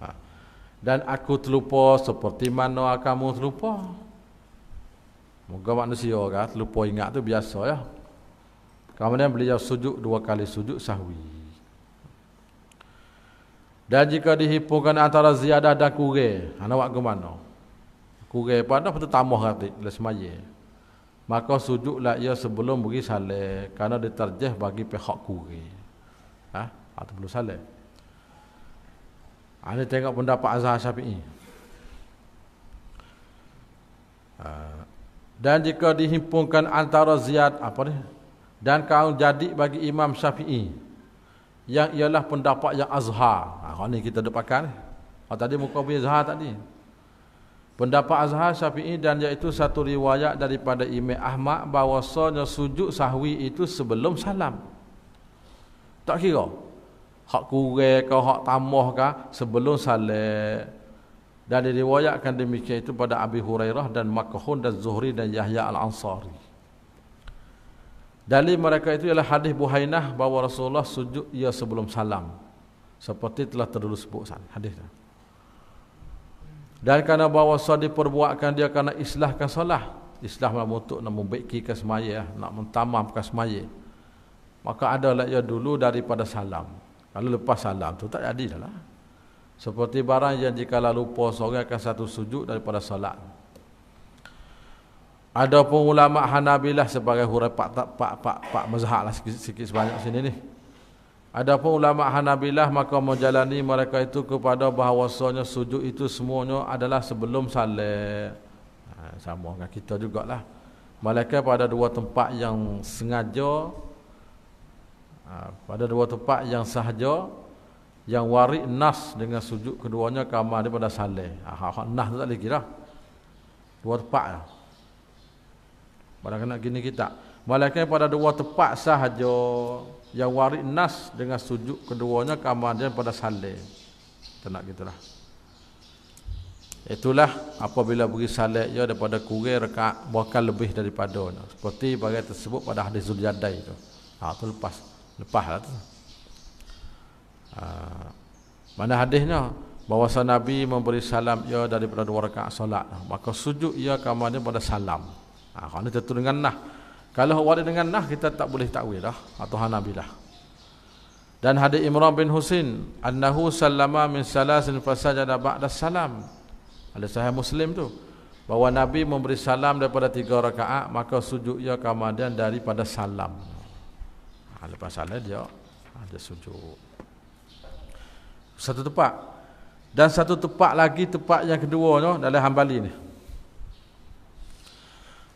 ha, Dan aku terlupa seperti mana kamu terlupa Moga manusia kan terlupa ingat tu biasa ya Kemudian beliau sujud dua kali sujud sahwi dan jika dihimpunkan antara ziyadah dan kurir, anda buat ke mana? Kurir pun ada, betul tamah kata, Maka sujudlah ia sebelum beri salih, kerana diterjeh bagi pihak kurir. Ha? Atau ha, belum salih. Ha, Ini tengok pendapat Azhar Syafi'i. Ha. Dan jika dihimpunkan antara ziyad, apa ni? Dan kaum jadi bagi Imam Syafi'i yang ialah pendapat yang azhar. Ha, kalau ni kita duduk pakar ni. Oh, tadi muka punya azhar tadi. Pendapat azhar syafi'i dan iaitu satu riwayat daripada Imam Ahmad bahawasanya sujud sahwi itu sebelum salam. Tak kira. Hak kurek kau hak tamah kah sebelum salam. Dan diriwayatkan demikian itu pada Abi Hurairah dan Makhun dan Zuhri dan Yahya Al-Ansari. Dalil mereka itu ialah hadis Buhainah bahawa Rasulullah sujud ia sebelum salam. Seperti telah terdulu sebutkan hadis itu. Dan kerana bahawa suara diperbuatkan dia kerana islahkan salah. Islah malam untuk nak membaiki kesemaya, nak mentamamkan semaya. Maka adalah ia dulu daripada salam. Kalau lepas salam tu tak jadi lah. Seperti barang yang jika lupa seorang akan satu sujud daripada salat. Adapun ulama Hanabilah sebagai huraib pak tak pak pak, pak mazhab lah sikit, sikit sebanyak sini ni. Adapun ulama Hanabilah maka menjalani mereka itu kepada bahawasanya sujud itu semuanya adalah sebelum salat. Ha, sama dengan kita jugalah. Malaikat pada dua tempat yang sengaja ha, pada dua tempat yang sahaja yang warik nas dengan sujud keduanya kamar daripada salat. Ha, ha, nas tak boleh kira. Dua tempat lah. Barang kena gini kita. Malaikat pada dua tempat sahaja yang waris nas dengan sujud keduanya kemudian pada salih. Tenak gitulah. Itulah apabila bagi salat ya daripada kurai rekat bukan lebih daripada no. Seperti bagai tersebut pada hadis Zuljadai itu. Ha, tu lepas. Lepas lah tu. Ha, mana hadisnya? Bahawa Nabi memberi salam ya daripada dua rekat salat. Maka sujud ia kemudian pada salam. Ha, ah, kerana tentu dengan nah. Kalau orang dengan nah, kita tak boleh takwil lah. Atau Hanabi lah. Dan hadis Imran bin Husin. Annahu salama min salasin fasajada ba'da salam. Ada sahih Muslim tu. Bahawa Nabi memberi salam daripada tiga rakaat, maka sujud ia kemudian daripada salam. Ha, lepas salam dia, ada ah, sujud. Satu tempat. Dan satu tempat lagi, tempat yang kedua tu, dalam hambali ni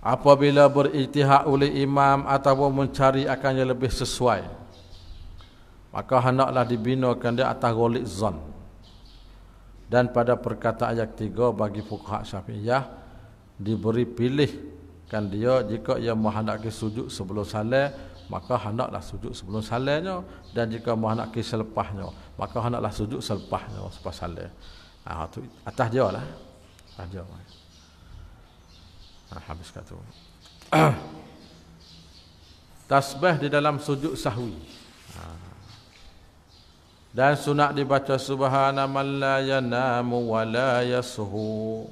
apabila beritihak oleh imam ataupun mencari akan yang lebih sesuai maka hendaklah dibinakan di atas golik zon dan pada perkataan ayat tiga bagi fuqaha syafi'iyah diberi pilihkan dia jika ia menghendaki sujud sebelum salat maka hendaklah sujud sebelum salatnya dan jika menghendaki selepasnya maka hendaklah sujud selepasnya selepas salat ah ha, atas dia lah atas dia habis kat Tasbih di dalam sujud sahwi. Ah. Dan sunat dibaca subhana man la yanamu wa la yasuhu.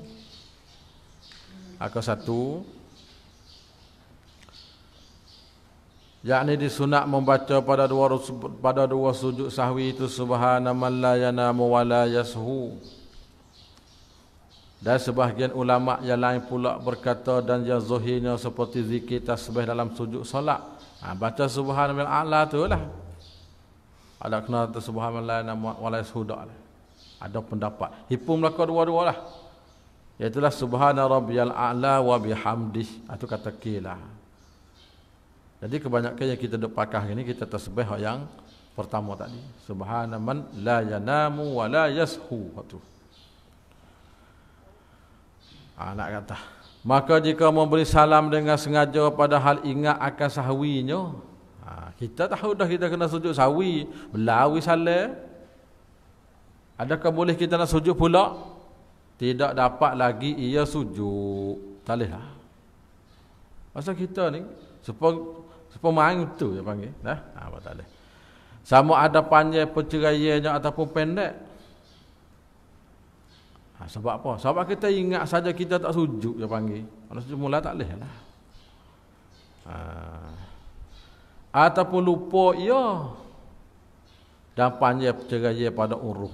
Aku satu. Yakni di disunat membaca pada dua pada dua sujud sahwi itu subhana man la yanamu wa la yasuhu. Dan sebahagian ulama' yang lain pula berkata dan yang zuhirnya seperti zikir tasbih dalam sujud solat. Ha, baca subhanallah tu lah. Ada kena subhanallah namuat walai sehudak lah. Ada pendapat. Hipum laka dua-dua lah. Iaitulah subhanallah a'la wa bihamdih. Itu ha, kata kilah. Jadi kebanyakan yang kita duk pakah ini kita tasbih yang pertama tadi. Subhanallah man la yanamu wa la anak ah, ha, kata maka jika mau beri salam dengan sengaja pada hal ingat akan sahwinya ha, ah, kita tahu dah kita kena sujud sahwi belawi salam adakah boleh kita nak sujud pula tidak dapat lagi ia sujud tak boleh lah pasal kita ni sepuluh main itu dia panggil nah? ha, ah, tak boleh sama ada panjang perceraiannya ataupun pendek Ha, sebab apa? Sebab kita ingat saja kita tak sujud dia panggil. Kalau sujud mula tak boleh lah. Ha. Ataupun lupa ia. Ya. Dan panjang cerai pada uruh.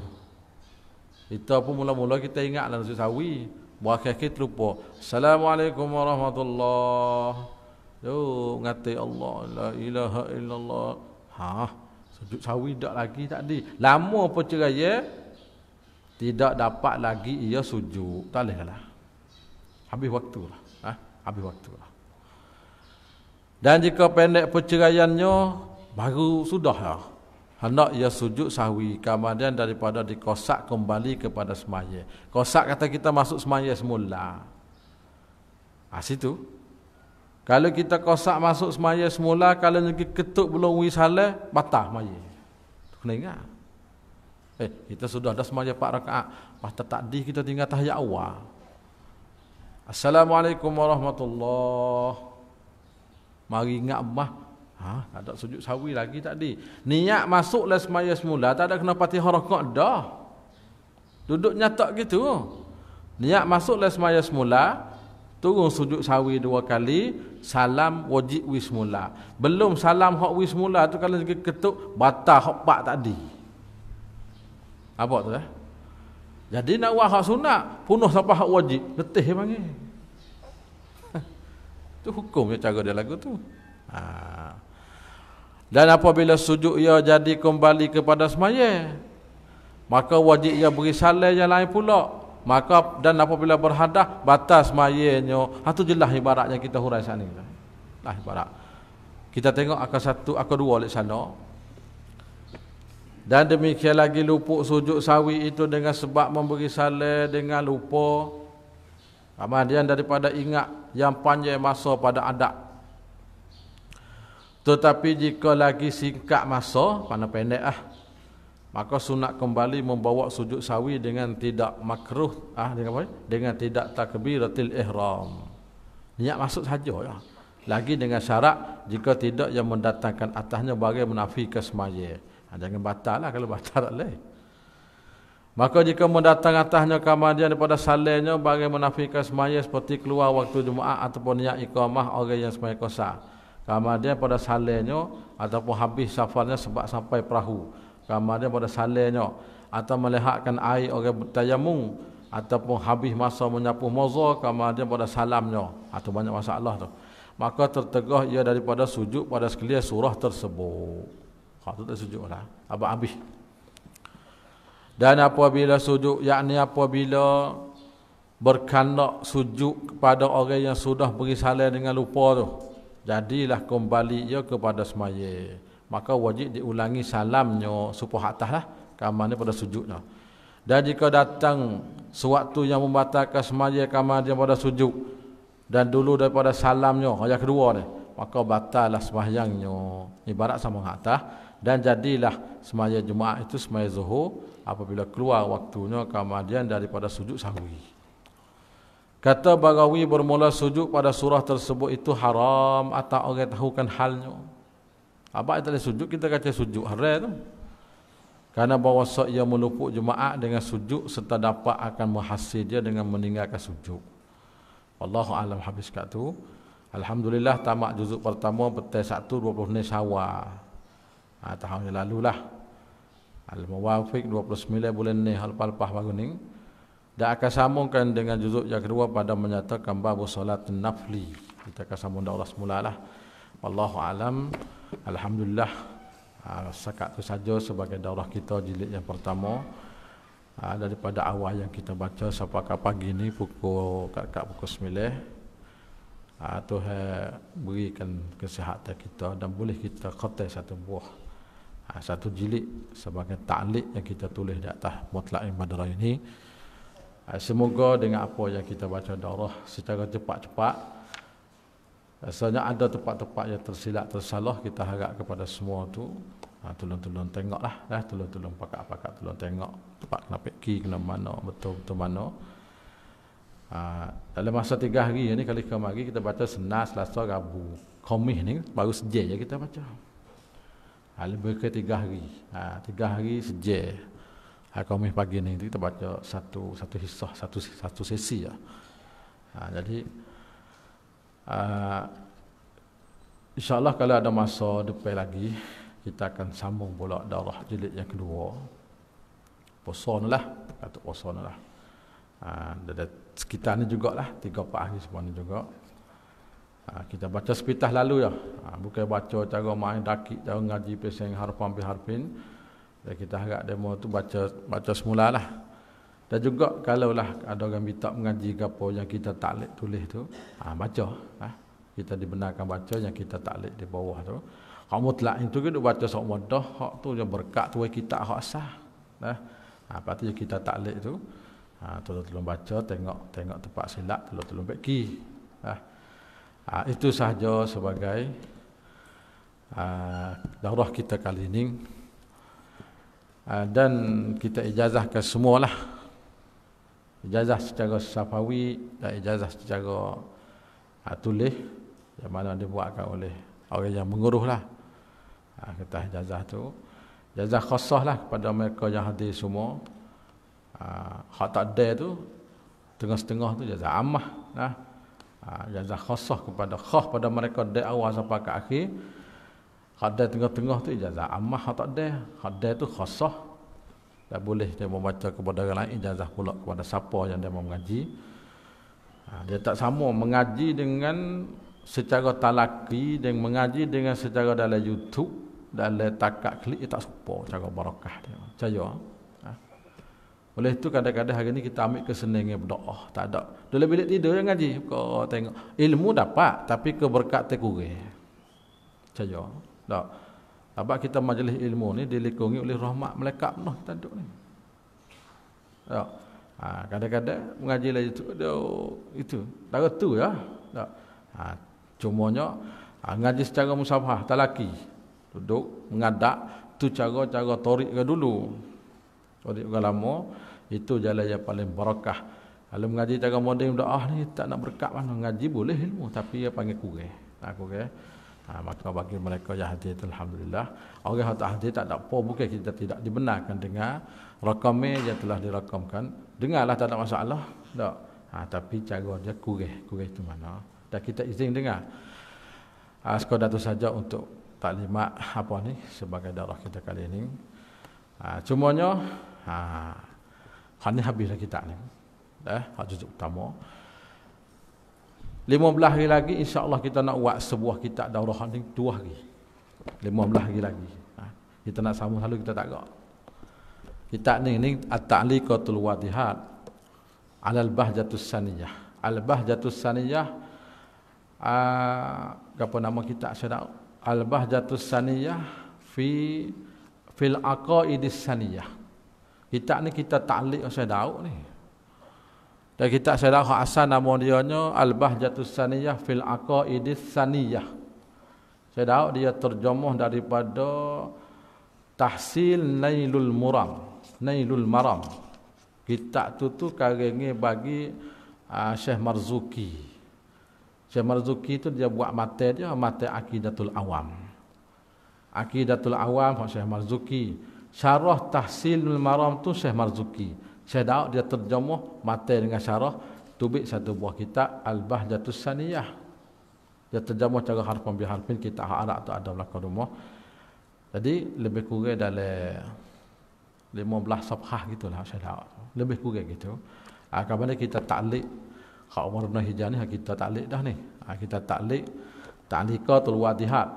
Itu pun mula-mula kita ingat dalam sujud sawi. Buat kita lupa. Assalamualaikum warahmatullahi wabarakatuh. ngati Allah. La ilaha illallah. Ha. Sujud sawi tak lagi tak ada. Lama apa cerai ya? tidak dapat lagi ia sujud tak boleh lah habis waktu lah ha? habis waktu lah dan jika pendek perceraiannya baru sudah lah hendak ia sujud sahwi kemudian daripada dikosak kembali kepada semaya kosak kata kita masuk semaya semula ha, situ kalau kita kosak masuk semaya semula kalau lagi ketuk belum wisale batah semaya kena ingat Eh, kita sudah dah semaya empat rakaat. Masa takdih kita tinggal tahiyat awal. Assalamualaikum warahmatullahi Mari ingat mah. Ha, tak ada sujud sawi lagi tadi. Niat masuk lah semaya semula. Tak ada kena patih harakat dah. Duduk nyatak gitu. Niat masuk lah semaya semula. Turun sujud sawi dua kali. Salam wajib wismula. Belum salam hak wismula tu kalau ketuk batal hak pak tadi. Apa tu eh? Jadi nak buat hak sunat, punuh siapa hak wajib, letih dia panggil. Itu hukum yang cara dia lagu tu. Ha. Dan apabila sujud ia jadi kembali kepada semaya, maka wajib ia beri salai yang lain pula. Maka dan apabila berhadah, batas semayanya. Ha, Itu jelas ibaratnya kita hurai sana. Lah ibarat. Kita tengok akan satu, akan dua oleh sana. Dan demikian lagi lupuk sujud sawi itu dengan sebab memberi salah dengan lupa. Kemudian daripada ingat yang panjang masa pada adab. Tetapi jika lagi singkat masa, mana pendek ah. Maka sunat kembali membawa sujud sawi dengan tidak makruh ah dengan apa? Dengan tidak takbiratil ihram. Niat masuk saja ya. Lagi dengan syarat jika tidak yang mendatangkan atasnya bagi menafikan semaya. Ha, jangan batal lah kalau batal tak boleh. Maka jika mendatang atasnya kamadian daripada salinnya bagi menafikan semaya seperti keluar waktu Jumaat ataupun niat ikhomah orang yang semaya kosa. Kamadian pada salinnya ataupun habis safarnya sebab sampai perahu. Kamadian pada salinnya atau melihatkan air orang bertayamung ataupun habis masa menyapu mazah kamadian pada salamnya. Atau ha, banyak masalah tu. Maka tertegah ia daripada sujud pada sekalian surah tersebut. Ha, tu tak sujud lah. Abang habis. Dan apabila sujud, yakni apabila berkandak sujud kepada orang yang sudah beri salam dengan lupa tu. Jadilah kembali ia kepada semaya. Maka wajib diulangi salamnya supah hatah lah. Kamar ni pada sujudnya. Dan jika datang sewaktu yang membatalkan semaya kamar dia pada sujud. Dan dulu daripada salamnya, ayat kedua ni. Maka batallah semayangnya. Ibarat sama hatah dan jadilah semaya Jumaat itu semaya Zuhur apabila keluar waktunya kemudian daripada sujud sahwi. Kata Bagawi bermula sujud pada surah tersebut itu haram atau orang tahukan halnya. Apa itu boleh sujud kita kata sujud haram tu. Karena bahawa sok ia melupuk jemaah dengan sujud serta dapat akan menghasil dia dengan meninggalkan sujud. Allahu alam habis kat tu. Alhamdulillah tamak juzuk pertama petai 1 20 Nisan awal ha, tahun yang lalu lah Al-Muwafiq 29 bulan ni Al-Palpah baru ni Dan akan sambungkan dengan juzuk yang kedua pada menyatakan babu solat nafli Kita akan sambung dah Allah semula lah Wallahu alam Alhamdulillah ha, Sekat tu saja sebagai daurah kita jilid yang pertama ha, Daripada awal yang kita baca sampai pagi ni pukul kat, kat pukul 9 Ha, Tuhan berikan kesihatan kita dan boleh kita kata satu buah ha, satu jilid sebagai taklid yang kita tulis di atas mutlak ibadah raya ini ha, semoga dengan apa yang kita baca darah secara cepat-cepat rasanya ada tempat-tempat yang tersilap tersalah kita harap kepada semua tu ha, tolong-tolong tengoklah lah tolong-tolong pakat-pakat tolong tengok tempat kena pergi kena mana betul-betul mana ha, dalam masa tiga hari ini kali kemari kita baca senas, selasa rabu komih ini baru sejak je kita baca Ha, lebih ke tiga hari. Ha, tiga hari sejak ha, kami pagi ni kita baca satu satu hisah satu satu sesi ya. Ha, jadi ha, insyaallah kalau ada masa depan lagi kita akan sambung pula darah jilid yang kedua. Poson lah, kata poson lah. Ha, sekitar ni jugalah, 3-4 hari sebelum juga. Ha, kita baca sepitah lalu ya. Ha, bukan baca cara main dakik, cara ngaji pesen harfan bi harfin. Dan kita harap demo tu baca baca semula lah. Dan juga kalau lah ada orang minta mengaji ke apa yang kita taklik tulis tu, ha, baca. Ha. Kita dibenarkan baca yang kita taklik di bawah tu. Hak mutlak itu kita baca sok modah, hak tu yang berkat tu kita hak sah. Nah. Ha, apa ha, tu kita taklik tu? Ha, tolong-tolong baca, tengok tengok tempat silap, tolong-tolong baik ki. Ha. Uh, itu sahaja sebagai uh, daurah kita kali ini. Uh, dan kita ijazahkan semualah. Ijazah secara safawi dan ijazah secara uh, tulis yang mana dibuatkan oleh orang yang menguruh lah. Uh, kata ijazah tu. Ijazah khasah lah kepada mereka yang hadir semua. Uh, hak tak ada tu, tengah-setengah tu ijazah amah. Nah. Uh. Ha, dan khasah kepada khas pada mereka dari awal sampai ke akhir. Hadda tengah-tengah tu ijazah amah tak ada. Hadda tu khasah. Tak boleh dia membaca kepada orang lain ijazah pula kepada siapa yang dia mau mengaji. Ha, dia tak sama mengaji dengan secara talaki dan mengaji dengan secara dalam YouTube dalam takak klik tak serupa cara barakah dia. Percaya ah. Oleh itu kadang-kadang hari ini kita ambil keseningan berdoa. Oh, tak ada. Dalam bilik tidur yang ngaji. Kau tengok. Ilmu dapat tapi keberkat tak kurang. Saja. Tak. Sebab kita majlis ilmu ni dilikungi oleh rahmat melekat penuh kita duduk ni. Tak. Ha, kadang-kadang mengaji lagi tu Dia, itu. Tak tu ya. Tak. Ha, cumanya ha, ngaji secara musabah. Tak laki. Duduk. Mengadak. tu cara-cara torik ke dulu. Torik ke lama. Itu jalan yang paling barakah. Kalau mengaji cara moden doa ah, ni tak nak berkat mana mengaji boleh ilmu tapi dia panggil kurang. Ha, tak kurang. Eh? Ha, maka bagi mereka yang hati itu alhamdulillah. Orang yang tak hati tak ada apa bukan kita tidak dibenarkan dengar rakamnya yang telah dirakamkan. Dengarlah tak ada masalah. Tak. Ha, tapi cara dia kurang. Kurang itu mana? Dan kita izin dengar. Ha, sekadar itu saja untuk taklimat apa ni sebagai darah kita kali ini. Ha, cumanya ha, hanya habis kitab ni. Eh, hadis utama. 15 hari lagi insya-Allah kita nak buat sebuah kitab daurah ni dua hari. 15 hari lagi. Ha? Kita nak sambung selalu kita tak gerak. Kitab ni ni At-Ta'liqatul Wadihat Alal Bahjatus Saniyah. Al Bahjatus Saniyah uh, ah, apa nama kitab saya dah Al Bahjatus Saniyah fi fil Aqaidis Saniyah. Kitab ni kita taklik oleh Syed Daud ni. Dan kitab Syed Daud asal nama dia ni Al-Bahjatus Saniyah fil Aqaidis Saniyah. Syed Daud dia terjemah daripada Tahsil Nailul Muram. Nailul Maram. Kitab tu tu karenge bagi uh, Syekh Marzuki. Syekh Marzuki tu dia buat mata dia mata Aqidatul Awam. Aqidatul Awam Syekh Marzuki. Syekh Marzuki syarah tahsilul maram tu Syekh Marzuki. Syekh Daud dia terjemah mati dengan syarah tubik satu buah kitab Al-Bahjatus Saniyah. Dia terjemah cara harfan bi harfin kita harap tu ada belakang rumah. Jadi lebih kurang dalam 15 safhah gitulah Syekh Daud. Lebih kurang gitu. Ah ha, kalau kita taklik Kak Umar bin Hijan ni kita taklik dah ni. Ha, kita taklik taklika tul wadihat.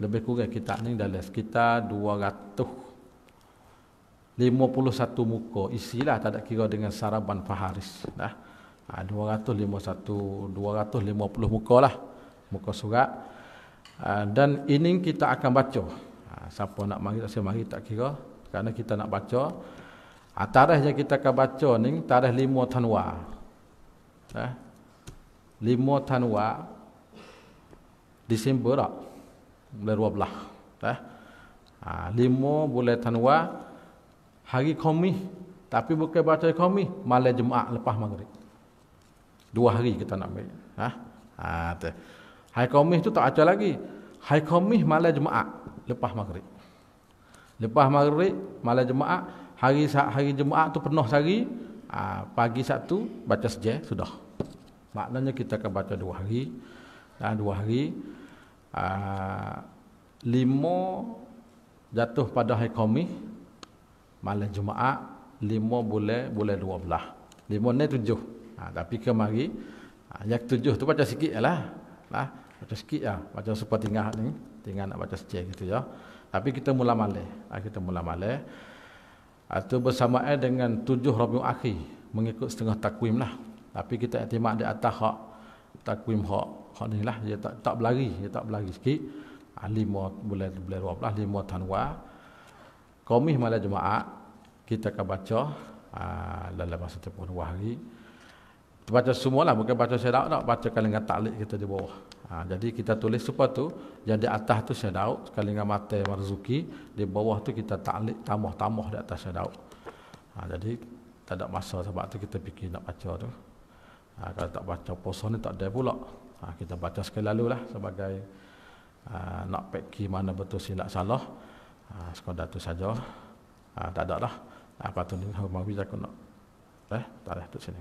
Lebih kurang kita ni dalam sekitar 200 51 muka isilah tak ada kira dengan saraban faharis dah ha, 251 250 muka lah muka surat ha, dan ini kita akan baca ha, siapa nak mari tak saya mari tak kira kerana kita nak baca ha, tarikh yang kita akan baca ni tarikh 5 tanwa. ha, 5 Tanwar Disember tak? Bulan 12 ha, 5 bulan Tanwar hari komih tapi bukan baca komih malam jumaat lepas maghrib dua hari kita nak ambil ha ha tu hari komih tu tak acah lagi hari komih malam jumaat lepas maghrib lepas maghrib malam jumaat hari hari jumaat tu penuh sehari ha, pagi satu baca sejah sudah maknanya kita akan baca dua hari ha, dua hari ha, lima jatuh pada hari komih malam Jumaat lima bulan bulan dua belah. Lima ni tujuh. Ha, tapi kemari ha, yang tujuh tu baca sikit lah. Nah, ha, baca sikit lah. Baca super tinggal ni. Tinggal nak baca sikit gitu ya. Tapi kita mula malam. Ha, kita mula malam. Ha, itu bersama dengan tujuh Rabiul Akhir. Mengikut setengah takwim lah. Tapi kita iktimat di atas hak. Takwim hak. Hak ni lah. Dia tak, tak berlari. Dia tak berlari sikit. Ha, lima bulan, bulan dua belah. Lima tanwa. Lima tanwa. Komis malam Jumaat kita akan baca uh, dalam masa tempoh dua hari. Kita baca lah bukan baca syadaud nak baca kalangan taklid kita di bawah. Ha, jadi kita tulis supaya tu yang di atas tu syadaud sekali dengan mata marzuki di bawah tu kita taklid tambah-tambah di atas syadaud. Ha, ah, jadi tak ada masa sebab tu kita fikir nak baca tu. Ha, kalau tak baca puasa ni tak ada pula. Ha, kita baca sekali lalu lah sebagai uh, nak pergi mana betul silap salah. Ha, Ah, sekadar tu saja. Ah, ha, tak ada dah. Apa ah, tu ni lah, rumah bisa aku nak. Eh, tak ada tu sini.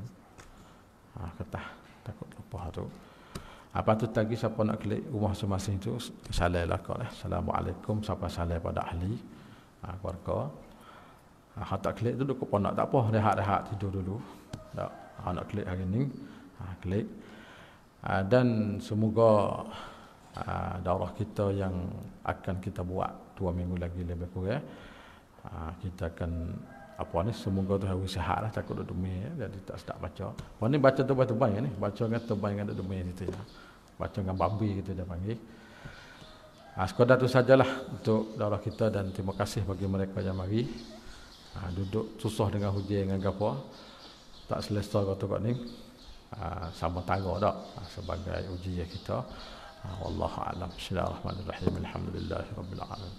Ha, ketah takut lupa lah tu. Apa tu tadi siapa nak klik rumah semasing tu salam lah kau eh. Assalamualaikum siapa salam pada ahli ha, keluarga. Ha, ha, tak klik tu duk pun nak tak apa rehat-rehat tidur dulu. Tak ha, nak klik hari ni. Ha, klik. Ha, dan semoga ha, daurah kita yang akan kita buat dua minggu lagi lebih kurang eh. ha, kita akan apa ni semoga tu hari sihat lah takut duduk demi ya. Eh. jadi tak sedap baca apa ni baca tu baca kan banyak kan ni baca dengan terbang dengan duduk demi gitu ya. baca dengan babi kita dah panggil ha, sekadar tu sajalah untuk daulah kita dan terima kasih bagi mereka yang mari ha, duduk susah dengan hujan dengan gapa tak selesa kata kat ni ha, sama tangga tak ha, sebagai ujian kita والله أعلم بسم الله الرحمن الرحيم الحمد لله رب العالمين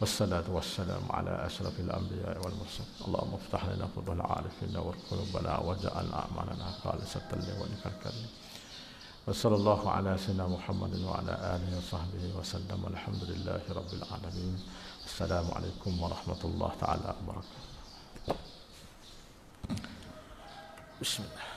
والصلاة والسلام على أشرف الأنبياء والمرسلين اللهم افتح لنا فضل العارفين وقلوبنا وجعل أعمالنا خالصة لوجهك الكريم وصلى الله على سيدنا محمد وعلى آله وصحبه وسلم الحمد لله رب العالمين السلام عليكم ورحمة الله تعالى وبركاته بسم الله